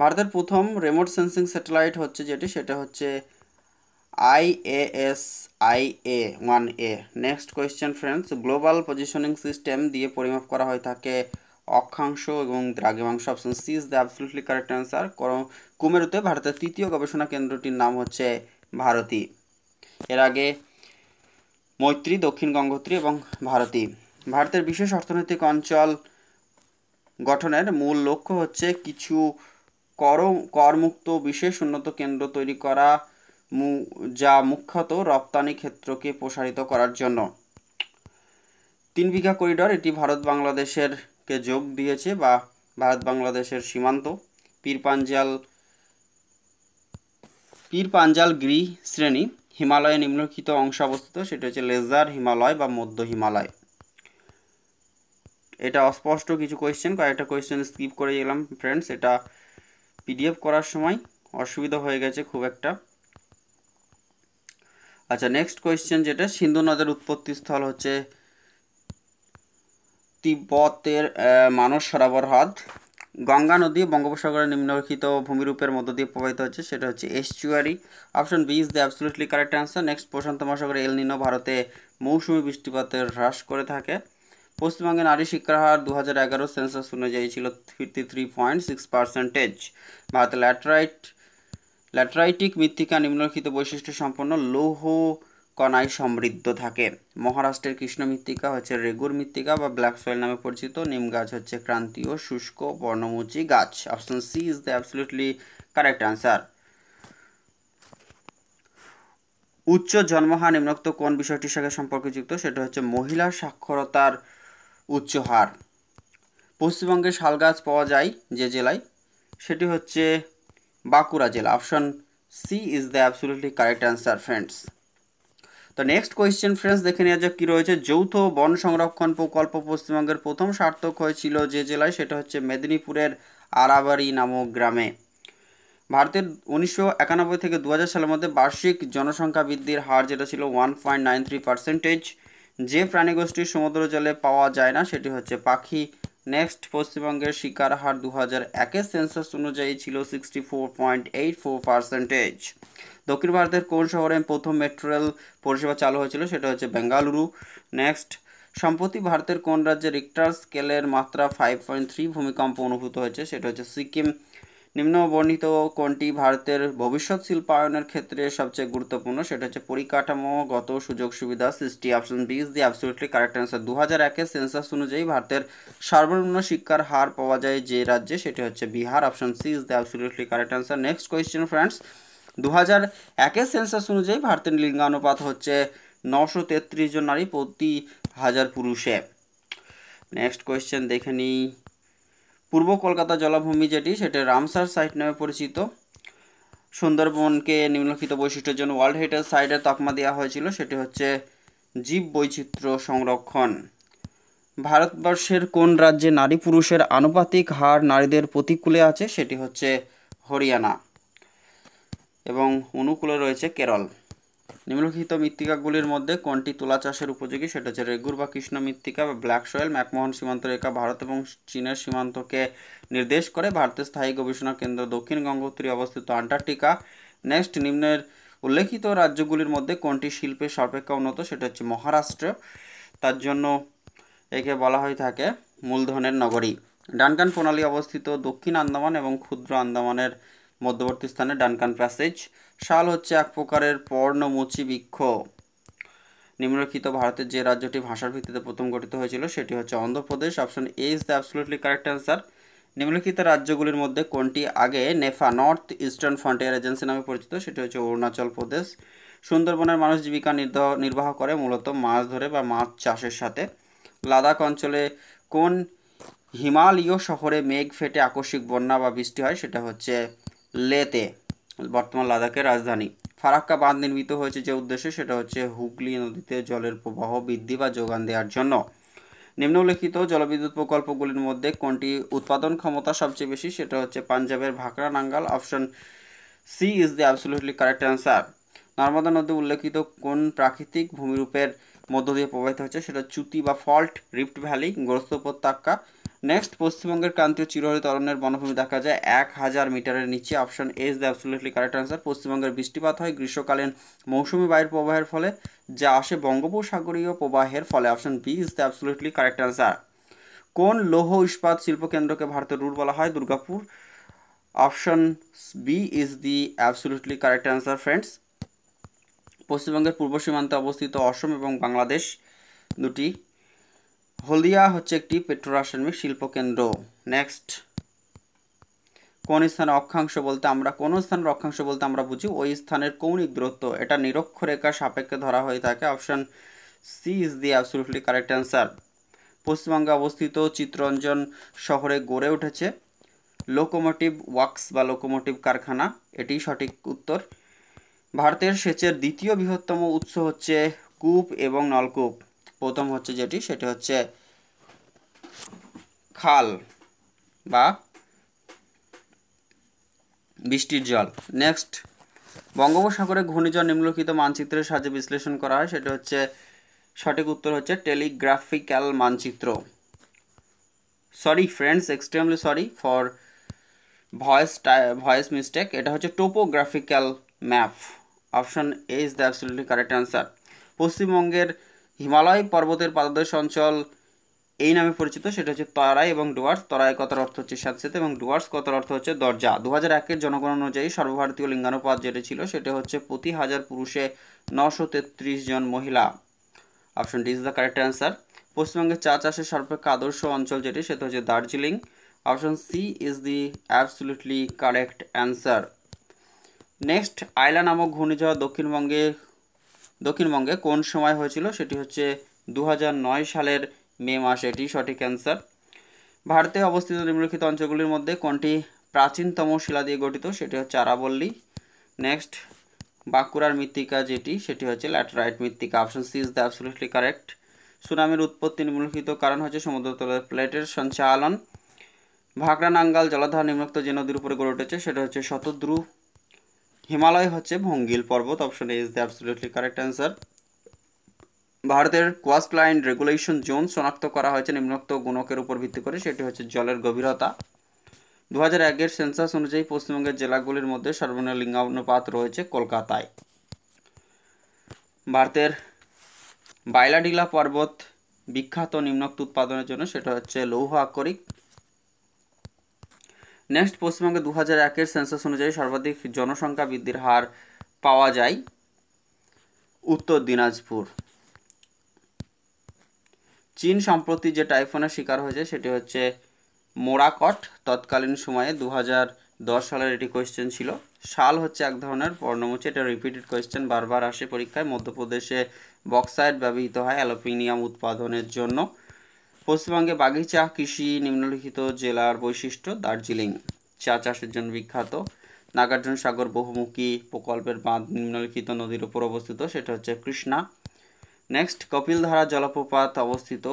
ভারতের প্রথম রিমোট সেন্সিং স্যাটেলাইট হচ্ছে যেটি সেটা হচ্ছে IAS IA one A next question friends global positioning system দিয়ে পরিমাপ করা হয় থাকে অক্ষাংশ এবং দ্রাঘিমাংশ option C is the absolutely correct answer কুমেরুতে ভারতের তৃতীয় গবেষণা কেন্দ্রটির নাম হচ্ছে ভারতী এর আগে মৈত্রী দক্ষিণ গঙ্গোত্রী এবং ভারতী ভারতের বিশেষ অর্থনৈতিক অঞ্চল গঠনের মূল লক্ষ্য হচ্ছে কিছু কর করমুক্ত বিশেষ উন্নত কেন্দ্র তৈরি করা যা মুখ্যত রপ্তানি ক্ষেত্রকে প্রসারিত করার জন্য তিন বিঘা করিডর এটি ভারত বাংলাদেশের কে যোগ দিয়েছে বা ভারত বাংলাদেশের সীমান্ত পীর পাঞ্জাল পীর পাঞ্জাল গ্রি শ্রেণী হিমালয়ে নিম্নলিখিত অংশে অবস্থিত সেটা হচ্ছে লেজার হিমালয় বা মধ্য হিমালয় এটা অস্পষ্ট কিছু কোয়েশ্চেন কয়েকটা কোয়েশ্চেন স্কিপ করে গেলাম ফ্রেন্ডস এটা পিডিএফ করার সময় অসুবিধা হয়ে গেছে খুব একটা আচ্ছা নেক্সট কোয়েশ্চেন যেটা সিন্ধু নদের উৎপত্তিস্থল হচ্ছে তিব্বতের মানস সরাবর হাত গঙ্গা নদী বঙ্গোপসাগরে নিম্নলিখিত ভূমিরূপের মধ্য দিয়ে প্রবাহিত হচ্ছে সেটা হচ্ছে estuary option B is the absolutely correct answer next প্রশান্ত মহাসাগরে এল নিনো ভারতে মৌসুমি বৃষ্টিপাতের হ্রাস করে থাকে পশ্চিমবঙ্গে নারী শিক্ষার হার দু হাজার এগারো সেন্সাস অনুযায়ী ছিল fifty three point six percentage ভারতে ল্যাটরাইট ল্যাটরাইটিক মৃত্তিকা নিম্নলিখিত বৈশিষ্ট্য সম্পন্ন লৌহ কণায় সমৃদ্ধ থাকে মহারাষ্ট্রের কৃষ্ণ মৃত্তিকা হচ্ছে রেগুর মৃত্তিকা বা ব্ল্যাক সয়েল নামে পরিচিত নিম গাছ হচ্ছে ক্রান্তীয় শুষ্ক বর্ণমুচি গাছ option C is the absolutely correct answer উচ্চ জন্মহার নিম্নোক্ত কোন বিষয়টির সাথে সম্পর্কযুক্ত সেটা হচ্ছে মহিলা সাক্ষরতার উচ্চ হার পশ্চিমবঙ্গে শাল গাছ পাওয়া যায় যে জেলায় সেটি হচ্ছে বাঁকুড়া জেলা option C is the absolutely correct answer friends তো নেক্সট কোয়েশ্চেন ফ্রেন্ডস দেখে নেওয়া যাক কী রয়েছে যৌথ বন সংরক্ষণ প্রকল্প পশ্চিমবঙ্গের প্রথম সার্থক হয়েছিল যে জেলায় সেটা হচ্ছে মেদিনীপুরের আরাবাড়ি নামক গ্রামে ভারতের উনিশশো একানব্বই থেকে দু সালের মধ্যে বার্ষিক জনসংখ্যা বৃদ্ধির হার যেটা ছিল one point nine three percentage যে প্রাণীগোষ্ঠী সমুদ্র জলে পাওয়া যায় না সেটি হচ্ছে পাখি নেক্সট পশ্চিমবঙ্গের শিকার হার দু হাজার একের সেন্সাস অনুযায়ী ছিল sixty four point eight four percentage দক্ষিণ ভারতের কোন শহরে প্রথম মেট্রো রেল পরিষেবা চালু হয়েছিল সেটা হচ্ছে বেঙ্গালুরু নেক্সট সম্প্রতি ভারতের কোন রাজ্যে রিক্টার স্কেলের মাত্রা ফাইভ পয়েন্ট থ্রি ভূমিকম্প অনুভূত হয়েছে সেটা হচ্ছে সিকিম নিম্ন বর্ণিত কোনটি ভারতের ভবিষ্যৎ শিল্পায়নের ক্ষেত্রে সবচেয়ে গুরুত্বপূর্ণ সেটা হচ্ছে পরিকাঠামোগত সুযোগ সুবিধা সৃষ্টি option B is the absolutely correct answer দু হাজার একের সেন্সাস অনুযায়ী ভারতের সর্বনিম্ন শিক্ষার হার পাওয়া যায় যে রাজ্যে সেটি হচ্ছে Bihar option C is the absolutely correct answer next question friends দু হাজার একের সেন্সাস অনুযায়ী ভারতের লিঙ্গানুপাত হচ্ছে নশো তেত্রিশ জন নারী প্রতি হাজার পুরুষে নেক্সট কোয়েশ্চেন দেখে নিই পূর্ব কলকাতা জলাভূমি যেটি সেটা রামসার সাইট নামে পরিচিত সুন্দরবনকে নিম্নলিখিত বৈশিষ্ট্যের জন্য ওয়ার্ল্ড হেরিটেজ সাইটের তকমা দেওয়া হয়েছিল সেটি হচ্ছে জীব বৈচিত্র্য সংরক্ষণ ভারতবর্ষের কোন রাজ্যে নারী পুরুষের আনুপাতিক হার নারীদের প্রতিকূলে আছে সেটি হচ্ছে হরিয়ানা এবং অনুকূলে রয়েছে কেরল নিম্নলিখিত মৃত্তিকাগুলির মধ্যে কোনটি তুলা চাষের উপযোগী সেটা হচ্ছে রেগুর বা কৃষ্ণ মৃত্তিকা বা ব্ল্যাক সয়েল ম্যাকমোহন সীমান্ত রেখা ভারত এবং চীনের সীমান্তকে নির্দেশ করে ভারতের স্থায়ী গবেষণা কেন্দ্র দক্ষিণ গঙ্গোত্রী অবস্থিত আন্টার্কটিকা নেক্সট নিম্নের উল্লেখিত রাজ্যগুলির মধ্যে কোনটি শিল্পের সর্বেক্ষা উন্নত সেটা হচ্ছে মহারাষ্ট্র তার জন্য একে বলা হয়ে থাকে মূলধনের নগরী ডানকান প্রণালী অবস্থিত দক্ষিণ আন্দামান এবং ক্ষুদ্র আন্দামানের মধ্যবর্তী স্থানে ডানকান প্যাসেজ শাল হচ্ছে এক প্রকারের পর্ণমোচী বৃক্ষ নিম্নলিখিত ভারতের যে রাজ্যটি ভাষার ভিত্তিতে প্রথম গঠিত হয়েছিল সেটি হচ্ছে Andhra Pradesh option A is the absolutely correct answer নিম্নলিখিত রাজ্যগুলির মধ্যে কোনটি আগে NEFA north eastern frontier agency নামে পরিচিত সেটি হচ্ছে অরুণাচল প্রদেশ সুন্দরবনের মানুষ জীবিকা নির্বাহ করে মূলত মাছ ধরে বা মাছ চাষের সাথে লাদাখ অঞ্চলে কোন হিমালয় শহরে মেঘ ফেটে আকস্মিক বন্যা বা বৃষ্টি হয় সেটা হচ্ছে লেতে বর্তমান লাদাখের রাজধানী ফারাক্কা বাঁধ নির্মিত হয়েছে যে উদ্দেশ্যে সেটা হচ্ছে হুগলি নদীতে জলের প্রবাহ বৃদ্ধি বা যোগান দেওয়ার জন্য নিম্নলিখিত জলবিদ্যুৎ প্রকল্পগুলির মধ্যে কোনটি উৎপাদন ক্ষমতা সবচেয়ে বেশি সেটা হচ্ছে পাঞ্জাবের Bhakra Nangal option C is the absolutely correct answer Narmada নদী উল্লেখিত কোন প্রাকৃতিক ভূমিরূপের মধ্য দিয়ে প্রবাহিত হচ্ছে সেটা চুতি বা ফল্ট রিফ্ট ভ্যালি গ্রস্ত উপত্যকা নেক্সট পশ্চিমবঙ্গের ক্রান্তীয় চিরহরিত অরণ্যের বনভূমি দেখা যায় এক হাজার মিটারের নিচে option is the absolutely correct answer পশ্চিমবঙ্গের বৃষ্টিপাত হয় গ্রীষ্মকালীন মৌসুমি বায়ুর প্রবাহের ফলে যা আসে বঙ্গোপসাগরীয় প্রবাহের ফলে option B is the absolutely correct answer কোন লৌহ ইস্পাত শিল্প কেন্দ্রকে ভারতের রুট বলা হয় Durgapur option B is the absolutely correct answer friends পশ্চিমবঙ্গের পূর্ব সীমান্তে অবস্থিত অসম এবং বাংলাদেশ দুটি হলদিয়া হচ্ছে একটি পেট্রোরাসায়নিক শিল্পকেন্দ্র নেক্সট কোন স্থানের অক্ষাংশ বলতে আমরা কোন স্থানের অক্ষাংশ বলতে আমরা বুঝি ওই স্থানের কৌণিক দূরত্ব এটা নিরক্ষরেখা সাপেক্ষে ধরা হয়ে থাকে option C is the absolutely correct answer পশ্চিমবঙ্গে অবস্থিত চিত্তরঞ্জন শহরে গড়ে উঠেছে লোকোমোটিভ ওয়াক্স বা লোকোমোটিভ কারখানা এটি সঠিক উত্তর ভারতের সেচের দ্বিতীয় বৃহত্তম উৎস হচ্ছে কূপ এবং নলকূপ প্রথম হচ্ছে যেটি সেটি হচ্ছে খাল বা বৃষ্টির জল নেক্সট বঙ্গোপসাগরে ঘূর্ণিঝড় নিম্নলিখিত মানচিত্রের সাহায্যে বিশ্লেষণ করা হয় সেটা হচ্ছে সঠিক উত্তর হচ্ছে টেলিগ্রাফিক্যাল মানচিত্র sorry friends extremely sorry for voice voice mistake এটা হচ্ছে topographical map option A is the absolutely correct answer পশ্চিমবঙ্গের হিমালয় পর্বতের পাদদেশ অঞ্চল এই নামে পরিচিত সেটা হচ্ছে তরাই এবং ডুয়ার্স তরাই কথার অর্থ হচ্ছে স্যাঁতসেতে এবং ডুয়ার্স কথার অর্থ হচ্ছে দরজা দু হাজার একের জনগণনা অনুযায়ী সর্বভারতীয় লিঙ্গানুপাত যেটা ছিল সেটা হচ্ছে প্রতি হাজার পুরুষে নশো তেত্রিশ জন মহিলা option D is the correct answer পশ্চিমবঙ্গের চা চাষের সর্বাপেক্ষা আদর্শ অঞ্চল যেটি সেটা হচ্ছে Darjeeling option C is the absolutely correct answer next Aila নামক ঘূর্ণিঝড় দক্ষিণবঙ্গে দক্ষিণবঙ্গে কোন সময় হয়েছিল সেটি হচ্ছে দু সালের মে মাস এটি সঠিক অ্যান্সার ভারতে অবস্থিত নিম্নলিখিত অঞ্চলগুলির মধ্যে কোনটি প্রাচীনতম শিলা দিয়ে গঠিত সেটি হচ্ছে আরাবল্লী নেক্সট বাঁকুড়ার মৃত্তিকা যেটি সেটি হচ্ছে ল্যাটেরাইট মৃত্তিকা option C is the absolutely correct সুনামির উৎপত্তি নিম্নলিখিত কারণ হচ্ছে সমুদ্রতলের প্লেটের সঞ্চালন ভাকরা নাঙ্গাল জলাধার নিম্নক্ত যে নদীর উপরে গড়ে উঠেছে সেটা হচ্ছে শতদ্রু হিমালয় হচ্ছে ভঙ্গিল পর্বত option A is the absolutely correct answer ভারতের কোয়াস্ট লাইন রেগুলেশন জোন শনাক্ত করা হয়েছে নিম্নোক্ত গুণকের উপর ভিত্তি করে সেটি হচ্ছে জলের গভীরতা দু হাজার একের সেন্সাস অনুযায়ী পশ্চিমবঙ্গের জেলাগুলির মধ্যে সর্বনিম্ন লিঙ্গানুপাত রয়েছে কলকাতায় ভারতের বাইলাডিলা পর্বত বিখ্যাত নিম্নোক্ত উৎপাদনের জন্য সেটা হচ্ছে লৌহ আকরিক নেক্সট পশ্চিমবঙ্গে দু হাজার একের সেন্সাস অনুযায়ী সর্বাধিক জনসংখ্যা বৃদ্ধির হার পাওয়া যায় উত্তর দিনাজপুর চীন সম্প্রতি যে টাইফনের শিকার হয়েছে সেটি হচ্ছে মোরাকট তৎকালীন সময়ে দু দশ সালের এটি কোয়েশ্চেন ছিল শাল হচ্ছে এক ধরনের পর্ণমোচী এটা রিপিটেড কোয়েশ্চেন বারবার আসে পরীক্ষায় মধ্যপ্রদেশে বক্সাইড ব্যবহৃত হয় অ্যালোপিনিয়াম উৎপাদনের জন্য পশ্চিমবঙ্গে বাগিচা কৃষি নিম্নলিখিত জেলার বৈশিষ্ট্য দার্জিলিং চা চাষের জন্য বিখ্যাত নাগার্জুন সাগর বহুমুখী প্রকল্পের বাঁধ নিম্নলিখিত নদীর উপর অবস্থিত সেটা হচ্ছে কৃষ্ণা নেক্সট কপিলধারা জলপ্রপাত অবস্থিত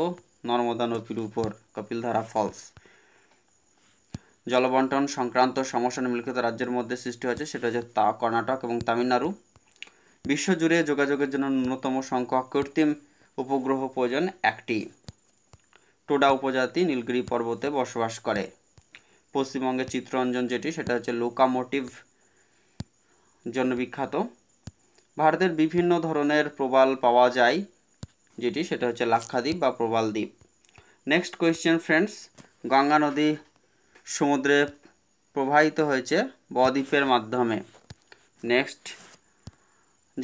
নর্মদা নদীর উপর কপিলধারা ফলস জলবন্টন সংক্রান্ত সমস্যা নিম্নলিখিত রাজ্যের মধ্যে সৃষ্টি হয়েছে সেটা হচ্ছে তা কর্ণাটক এবং তামিলনাড়ু বিশ্বজুড়ে যোগাযোগের জন্য ন্যূনতম সংখ্যক কৃত্রিম উপগ্রহ প্রয়োজন একটি টোডা উপজাতি নীলগিরি পর্বতে বসবাস করে পশ্চিমবঙ্গের চিত্রঞ্জন যেটি সেটা হচ্ছে লোকামোটিভ জন্য বিখ্যাত ভারতের বিভিন্ন ধরনের প্রবাল পাওয়া যায় যেটি সেটা হচ্ছে লাক্ষাদ্বীপ বা প্রবাল দ্বীপ নেক্সট কোয়েশ্চেন ফ্রেন্ডস গঙ্গা নদী সমুদ্রে প্রবাহিত হয়েছে বদ্বীপের মাধ্যমে নেক্সট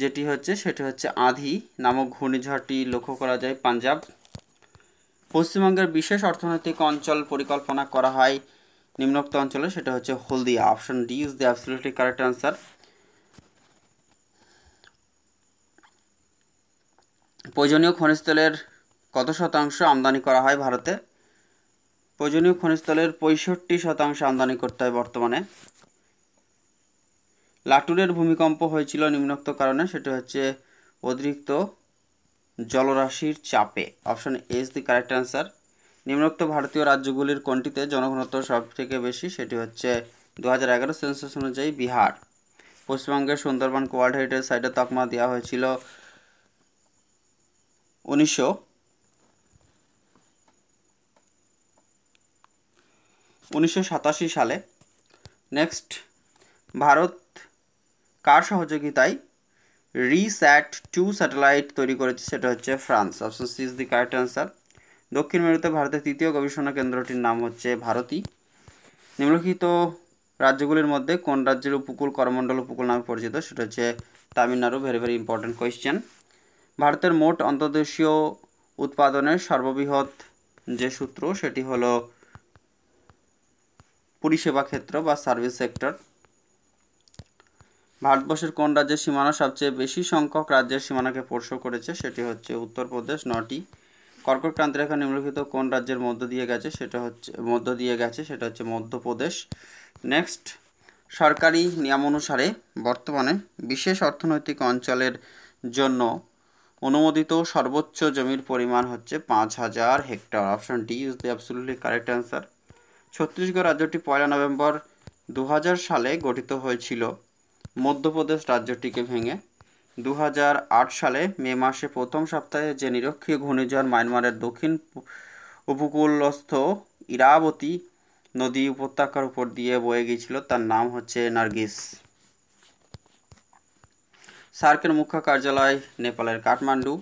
যেটি হচ্ছে সেটি হচ্ছে আধি নামক ঘূর্ণিঝড়টি লক্ষ্য করা যায় পাঞ্জাব পশ্চিমবঙ্গের বিশেষ অর্থনৈতিক অঞ্চল পরিকল্পনা করা হয় নিম্নোক্ত অঞ্চলে সেটা হচ্ছে Haldia option D is the absolutely correct answer প্রয়োজনীয় খনিজ তেলের কত শতাংশ আমদানি করা হয় ভারতে প্রয়োজনীয় খনিজ তেলের পঁয়ষট্টি শতাংশ আমদানি করতে হয় বর্তমানে লাটুরের ভূমিকম্প হয়েছিল নিম্নোক্ত কারণে সেটা হচ্ছে অতিরিক্ত জলরাশির চাপে option A is the correct answer নিম্নোক্ত ভারতীয় রাজ্যগুলির কোনটিতে জনঘনত্ব সবথেকে বেশি সেটি হচ্ছে দু হাজার এগারো সেন্সাস অনুযায়ী বিহার পশ্চিমবঙ্গের সুন্দরবন কোয়ার্ড হেরিটেজ সাইটের তকমা দেওয়া হয়েছিল উনিশশো উনিশশো সালে নেক্সট ভারত কার সহযোগিতায় রিস্যাট টু স্যাটেলাইট তৈরি করেছে সেটা হচ্ছে France option C is the correct answer দক্ষিণ মেরুতে ভারতের তৃতীয় গবেষণা কেন্দ্রটির নাম হচ্ছে ভারতী নিম্নলিখিত রাজ্যগুলির মধ্যে কোন রাজ্যের উপকূল করমণ্ডল উপকূল নামে পরিচিত সেটা হচ্ছে Tamil Nadu very very important question ভারতের মোট অন্তর্দেশীয় উৎপাদনের সর্ববৃহৎ যে সূত্র সেটি হলো পরিষেবা ক্ষেত্র বা সার্ভিস সেক্টর ভারতবর্ষের কোন রাজ্যের সীমানা সবচেয়ে বেশি সংখ্যক রাজ্যের সীমানাকে স্পর্শ করেছে সেটি হচ্ছে উত্তরপ্রদেশ নটি কর্কটক্রান্তি রেখা নিম্নলিখিত কোন রাজ্যের মধ্য দিয়ে গেছে সেটা হচ্ছে মধ্য দিয়ে গেছে সেটা হচ্ছে মধ্যপ্রদেশ নেক্সট সরকারি নিয়ম অনুসারে বর্তমানে বিশেষ অর্থনৈতিক অঞ্চলের জন্য অনুমোদিত সর্বোচ্চ জমির পরিমাণ হচ্ছে পাঁচ হাজার hectare option D is the absolutely correct answer Chhattisgarh রাজ্যটি পয়লা নভেম্বর দু সালে গঠিত হয়েছিল মধ্যপ্রদেশ রাজ্যটিকে ভেঙে দু সালে মে মাসে প্রথম সপ্তাহে যে নিরক্ষীয় ঘূর্ণিঝড় মায়ানমারের দক্ষিণ উপকূলস্থ ইরাবতী নদী উপত্যকার উপর দিয়ে বয়ে গিয়েছিল তার নাম হচ্ছে নার্গিস সার্কের মুখ্য কার্যালয় নেপালের কাঠমান্ডু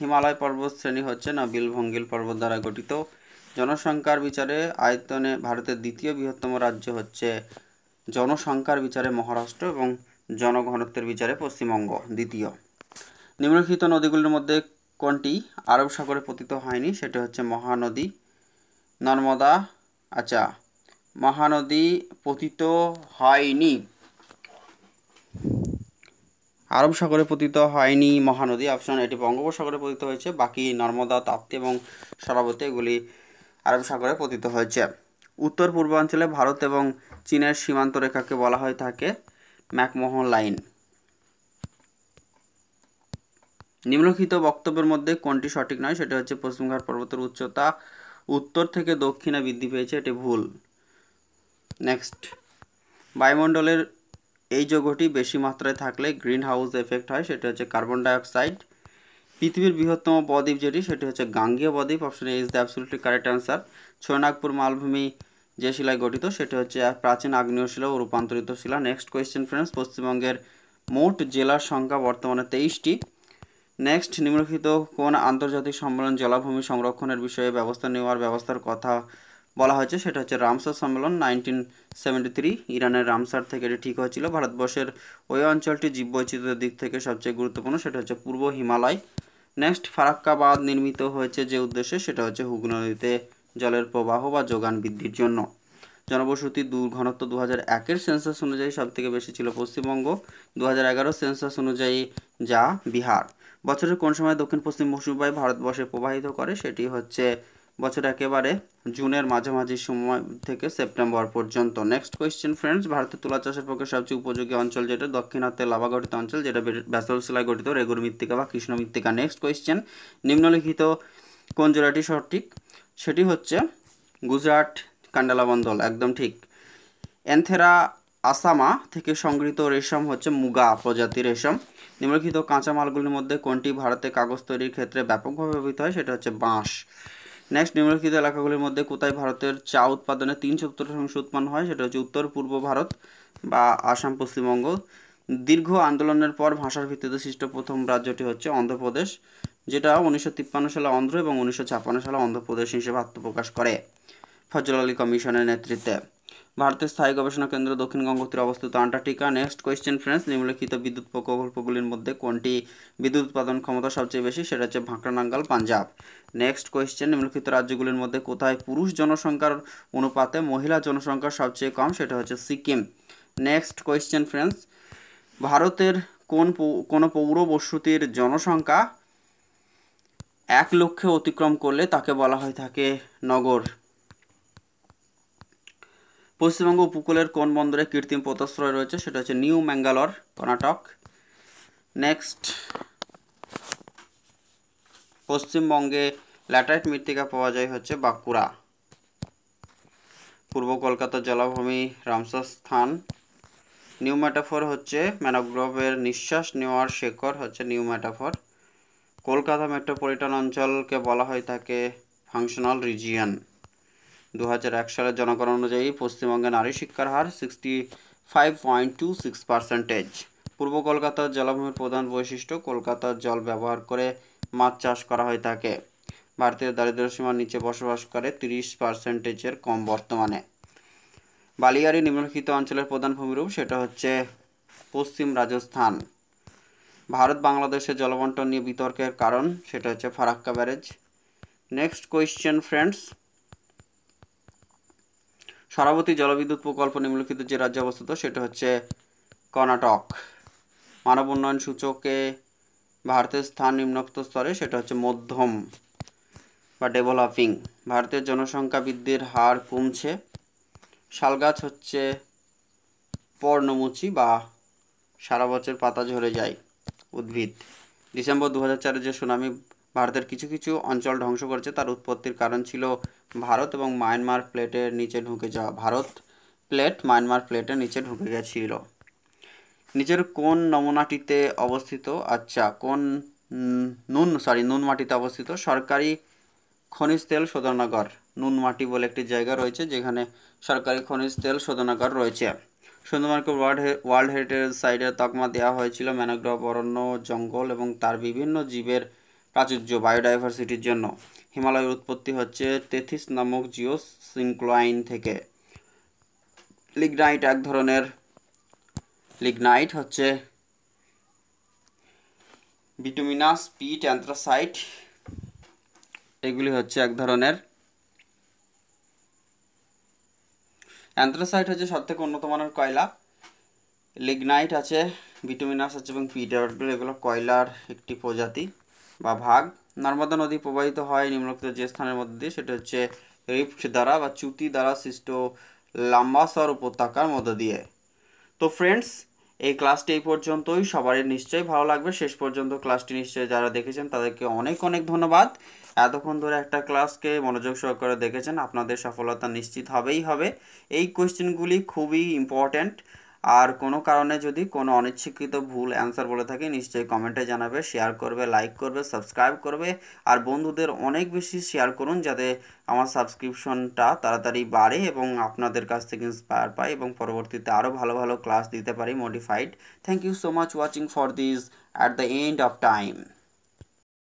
হিমালয় পর্বত শ্রেণী হচ্ছে নবিল ভঙ্গিল পর্বত দ্বারা গঠিত জনসংখ্যার বিচারে আয়তনে ভারতের দ্বিতীয় বৃহত্তম রাজ্য হচ্ছে জনসংখ্যার বিচারে মহারাষ্ট্র এবং জনঘনত্বের বিচারে পশ্চিমবঙ্গ দ্বিতীয় নিম্নলিখিত নদীগুলির মধ্যে কোনটি আরব সাগরে পতিত হয়নি সেটি হচ্ছে মহানদী নর্মদা আচ্ছা মহানদী পতিত হয়নি আরব সাগরে পতিত হয়নি মহানদী অপশন এটি বঙ্গোপসাগরে পতিত হয়েছে বাকি নর্মদা তাপ্তি এবং সরাবতী এগুলি আরব সাগরে পতিত হয়েছে উত্তর পূর্বাঞ্চলে ভারত এবং চীনের সীমান্ত রেখাকে বলা হয় থাকে ম্যাকমোহন লাইন নিম্নলিখিত বক্তব্যের মধ্যে কোনটি সঠিক নয় সেটা হচ্ছে পশ্চিমঘাট পর্বতের উচ্চতা উত্তর থেকে দক্ষিণে বৃদ্ধি পেয়েছে এটি ভুল নেক্সট বায়ুমণ্ডলের এই যোগটি বেশি মাত্রায় থাকলে গ্রিন হাউস এফেক্ট হয় সেটা হচ্ছে কার্বন ডাইঅক্সাইড পৃথিবীর বৃহত্তম বদ্বীপ যেটি সেটি হচ্ছে গাঙ্গীয় বদ্বীপ option A is the absolutely correct answer ছোনাগপুর মালভূমি যে শিলায় গঠিত সেটা হচ্ছে প্রাচীন আগ্নেয় শিলা ও রূপান্তরিত শিলা নেক্সট কোয়েশ্চেন ফ্রেন্ডস পশ্চিমবঙ্গের মোট জেলার সংখ্যা বর্তমানে তেইশটি নেক্সট নিম্নলিখিত কোন আন্তর্জাতিক সম্মেলন জলাভূমি সংরক্ষণের বিষয়ে ব্যবস্থা নেওয়ার ব্যবস্থার কথা বলা হয়েছে সেটা হচ্ছে রামসার সম্মেলন নাইনটিন সেভেন্টি থ্রি ইরানের রামসার থেকে এটি ঠিক হয়েছিল ভারতবর্ষের ওই অঞ্চলটি জীববৈচিত্র্যের দিক থেকে সবচেয়ে গুরুত্বপূর্ণ সেটা হচ্ছে পূর্ব হিমালয় নেক্সট ফারাক্কাবাদ নির্মিত হয়েছে যে উদ্দেশ্যে সেটা হচ্ছে হুগনা নদীতে জলের প্রবাহ বা যোগান বৃদ্ধির জন্য জনবসতি দূর ঘনত্ব দু হাজার একের সেন্সাস অনুযায়ী সবথেকে বেশি ছিল পশ্চিমবঙ্গ দু হাজার এগারো সেন্সাস অনুযায়ী যা বিহার বছরের কোন সময় দক্ষিণ পশ্চিম মৌসুমী ভারতবর্ষে প্রবাহিত করে সেটি হচ্ছে বছর একেবারে জুনের মাঝামাঝি সময় থেকে সেপ্টেম্বর পর্যন্ত নেক্সট কোয়েশ্চেন ফ্রেন্ডস ভারতের তুলা চাষের পক্ষে সবচেয়ে উপযোগী অঞ্চল যেটা দক্ষিণাতে লাভা গঠিত অঞ্চল যেটা ব্যাসল শিলায় গঠিত রেগুর মৃত্তিকা বা কৃষ্ণ মৃত্তিকা নেক্সট কোয়েশ্চেন নিম্নলিখিত কোন জেলাটি সঠিক সেটি হচ্ছে গুজরাট বন্দল একদম ঠিক অ্যান্থেরা আসামা থেকে সংগৃহীত রেশম হচ্ছে মুগা প্রজাতির রেশম নিম্নলিখিত কাঁচামালগুলির মধ্যে কোনটি ভারতে কাগজ তৈরির ক্ষেত্রে ব্যাপকভাবে ব্যবহৃত হয় সেটা হচ্ছে বাঁশ নেক্সট নিম্নলিখিত এলাকাগুলির মধ্যে কোথায় ভারতের চা উৎপাদনে তিন শতাংশ উৎপন্ন হয় সেটা হচ্ছে উত্তর পূর্ব ভারত বা আসাম পশ্চিমবঙ্গ দীর্ঘ আন্দোলনের পর ভাষার ভিত্তিতে সৃষ্ট প্রথম রাজ্যটি হচ্ছে অন্ধ্রপ্রদেশ যেটা উনিশশো সালে অন্ধ্র এবং উনিশশো সালে অন্ধ্রপ্রদেশ হিসেবে আত্মপ্রকাশ করে ফজল আলী কমিশনের নেতৃত্বে ভারতের স্থায়ী গবেষণা কেন্দ্র দক্ষিণ গঙ্গোত্রী অবস্থিত আন্টার্কটিকা নেক্সট কোয়েশ্চেন ফ্রেন্ডস নিম্নলিখিত বিদ্যুৎ প্রকল্পগুলির মধ্যে কোনটি বিদ্যুৎ উৎপাদন ক্ষমতা সবচেয়ে বেশি সেটা হচ্ছে ভাঁকড়ানাঙ্গাল পাঞ্জাব নেক্সট কোয়েশ্চেন নিম্নলিখিত রাজ্যগুলির মধ্যে কোথায় পুরুষ জনসংখ্যার অনুপাতে মহিলা জনসংখ্যা সবচেয়ে কম সেটা হচ্ছে সিকিম নেক্সট কোয়েশ্চেন ফ্রেন্ডস ভারতের কোন কোন পৌর বসতির জনসংখ্যা এক লক্ষে অতিক্রম করলে তাকে বলা হয় থাকে নগর পশ্চিমবঙ্গ উপকূলের কোন বন্দরে কৃত্রিম পোতাশ্রয় রয়েছে সেটা হচ্ছে নিউ ম্যাঙ্গালোর কর্ণাটক নেক্সট পশ্চিমবঙ্গে ল্যাটাইট মৃত্তিকা পাওয়া যায় হচ্ছে বাঁকুড়া পূর্ব কলকাতা জলাভূমি রামসার স্থান নিউ ম্যাটাফর হচ্ছে ম্যানোগ্রোভের নিঃশ্বাস নেওয়ার শেখর হচ্ছে নিউ ম্যাটাফর কলকাতা মেট্রোপলিটন অঞ্চলকে বলা হয় থাকে ফাংশনাল রিজিয়ন দু সালের জনগণ অনুযায়ী পশ্চিমবঙ্গে নারী শিক্ষার হার sixty five point two six percentage পূর্ব কলকাতার জলাভূমির প্রধান বৈশিষ্ট্য কলকাতার জল ব্যবহার করে মাছ চাষ করা হয়ে থাকে ভারতের সীমার নিচে বসবাস করে তিরিশ পার্সেন্টেজের কম বর্তমানে বালিয়ারি নিম্নলিখিত অঞ্চলের প্রধান ভূমিরূপ সেটা হচ্ছে পশ্চিম রাজস্থান ভারত বাংলাদেশের জলবন্টন নিয়ে বিতর্কের কারণ সেটা হচ্ছে Farakka barrage next question friends Sharavathi জলবিদ্যুৎ প্রকল্প নিম্নলিখিত যে রাজ্যে অবস্থিত সেটা হচ্ছে কর্ণাটক মানব উন্নয়ন সূচকে ভারতের স্থান নিম্নোক্ত স্তরে সেটা হচ্ছে মধ্যম বা ডেভেলপিং ভারতের জনসংখ্যা বৃদ্ধির হার কমছে শালগাছ হচ্ছে পর্ণমুচি বা সারা বছর পাতা ঝরে যায় উদ্ভিদ ডিসেম্বর দু হাজার যে সুনামি ভারতের কিছু কিছু অঞ্চল ধ্বংস করেছে তার উৎপত্তির কারণ ছিল ভারত এবং মায়ানমার প্লেটের নিচে ঢুকে যাওয়া ভারত প্লেট মায়ানমার প্লেটের নিচে ঢুকে গেছিল নিচের কোন নমুনাটিতে অবস্থিত আচ্ছা কোন নুন সরি নুন মাটিতে অবস্থিত সরকারি খনিজ তেল শোধনাগার নুন মাটি বলে একটি জায়গা রয়েছে যেখানে সরকারি খনিজ তেল শোধনাগার রয়েছে সুন্দরবনকে ওয়ার্ল্ড ওয়ার্ল্ড হেরিটেজ সাইটের তকমা দেওয়া হয়েছিল ম্যানোগ্রভ অরণ্য জঙ্গল এবং তার বিভিন্ন জীবের প্রাচুর্য বায়োডাইভার্সিটির জন্য হিমালয়ের উৎপত্তি হচ্ছে তেথিস নামক জিও সিঙ্কলাইন থেকে লিগনাইট এক ধরনের লিগনাইট হচ্ছে বিটুমিনাস পিট অ্যান্থ্রাসাইট এগুলি হচ্ছে এক ধরনের অ্যান্থ্রাসাইট হচ্ছে সবথেকে উন্নত মানের কয়লা লিগনাইট আছে ভিটামিনাস আছে এবং পিডাব্লিউ এগুলো কয়লার একটি প্রজাতি বা ভাগ নর্মদা নদী প্রবাহিত হয় নিম্নলিখিত যে স্থানের মধ্যে দিয়ে সেটা হচ্ছে রিফ্ট দ্বারা বা চুতি দ্বারা সৃষ্ট লাম্বাসর উপত্যকার মধ্য দিয়ে তো ফ্রেন্ডস এই ক্লাসটি এই পর্যন্তই সবারই নিশ্চয়ই ভালো লাগবে শেষ পর্যন্ত ক্লাসটি নিশ্চয়ই যারা দেখেছেন তাদেরকে অনেক অনেক ধন্যবাদ এতক্ষণ ধরে একটা ক্লাসকে মনোযোগ সহকারে দেখেছেন আপনাদের সফলতা নিশ্চিত হবেই হবে এই কোয়েশ্চেনগুলি খুবই ইম্পর্ট্যান্ট আর কোনো কারণে যদি কোনো অনিচ্ছিকৃত ভুল অ্যান্সার বলে থাকে নিশ্চয়ই কমেন্টে জানাবে শেয়ার করবে লাইক করবে সাবস্ক্রাইব করবে আর বন্ধুদের অনেক বেশি শেয়ার করুন যাতে আমার সাবস্ক্রিপশনটা তাড়াতাড়ি বাড়ে এবং আপনাদের কাছ থেকে ইন্সপায়ার পাই এবং পরবর্তীতে আরও ভালো ভালো ক্লাস দিতে পারি modified thank you so much watching for this at the end of time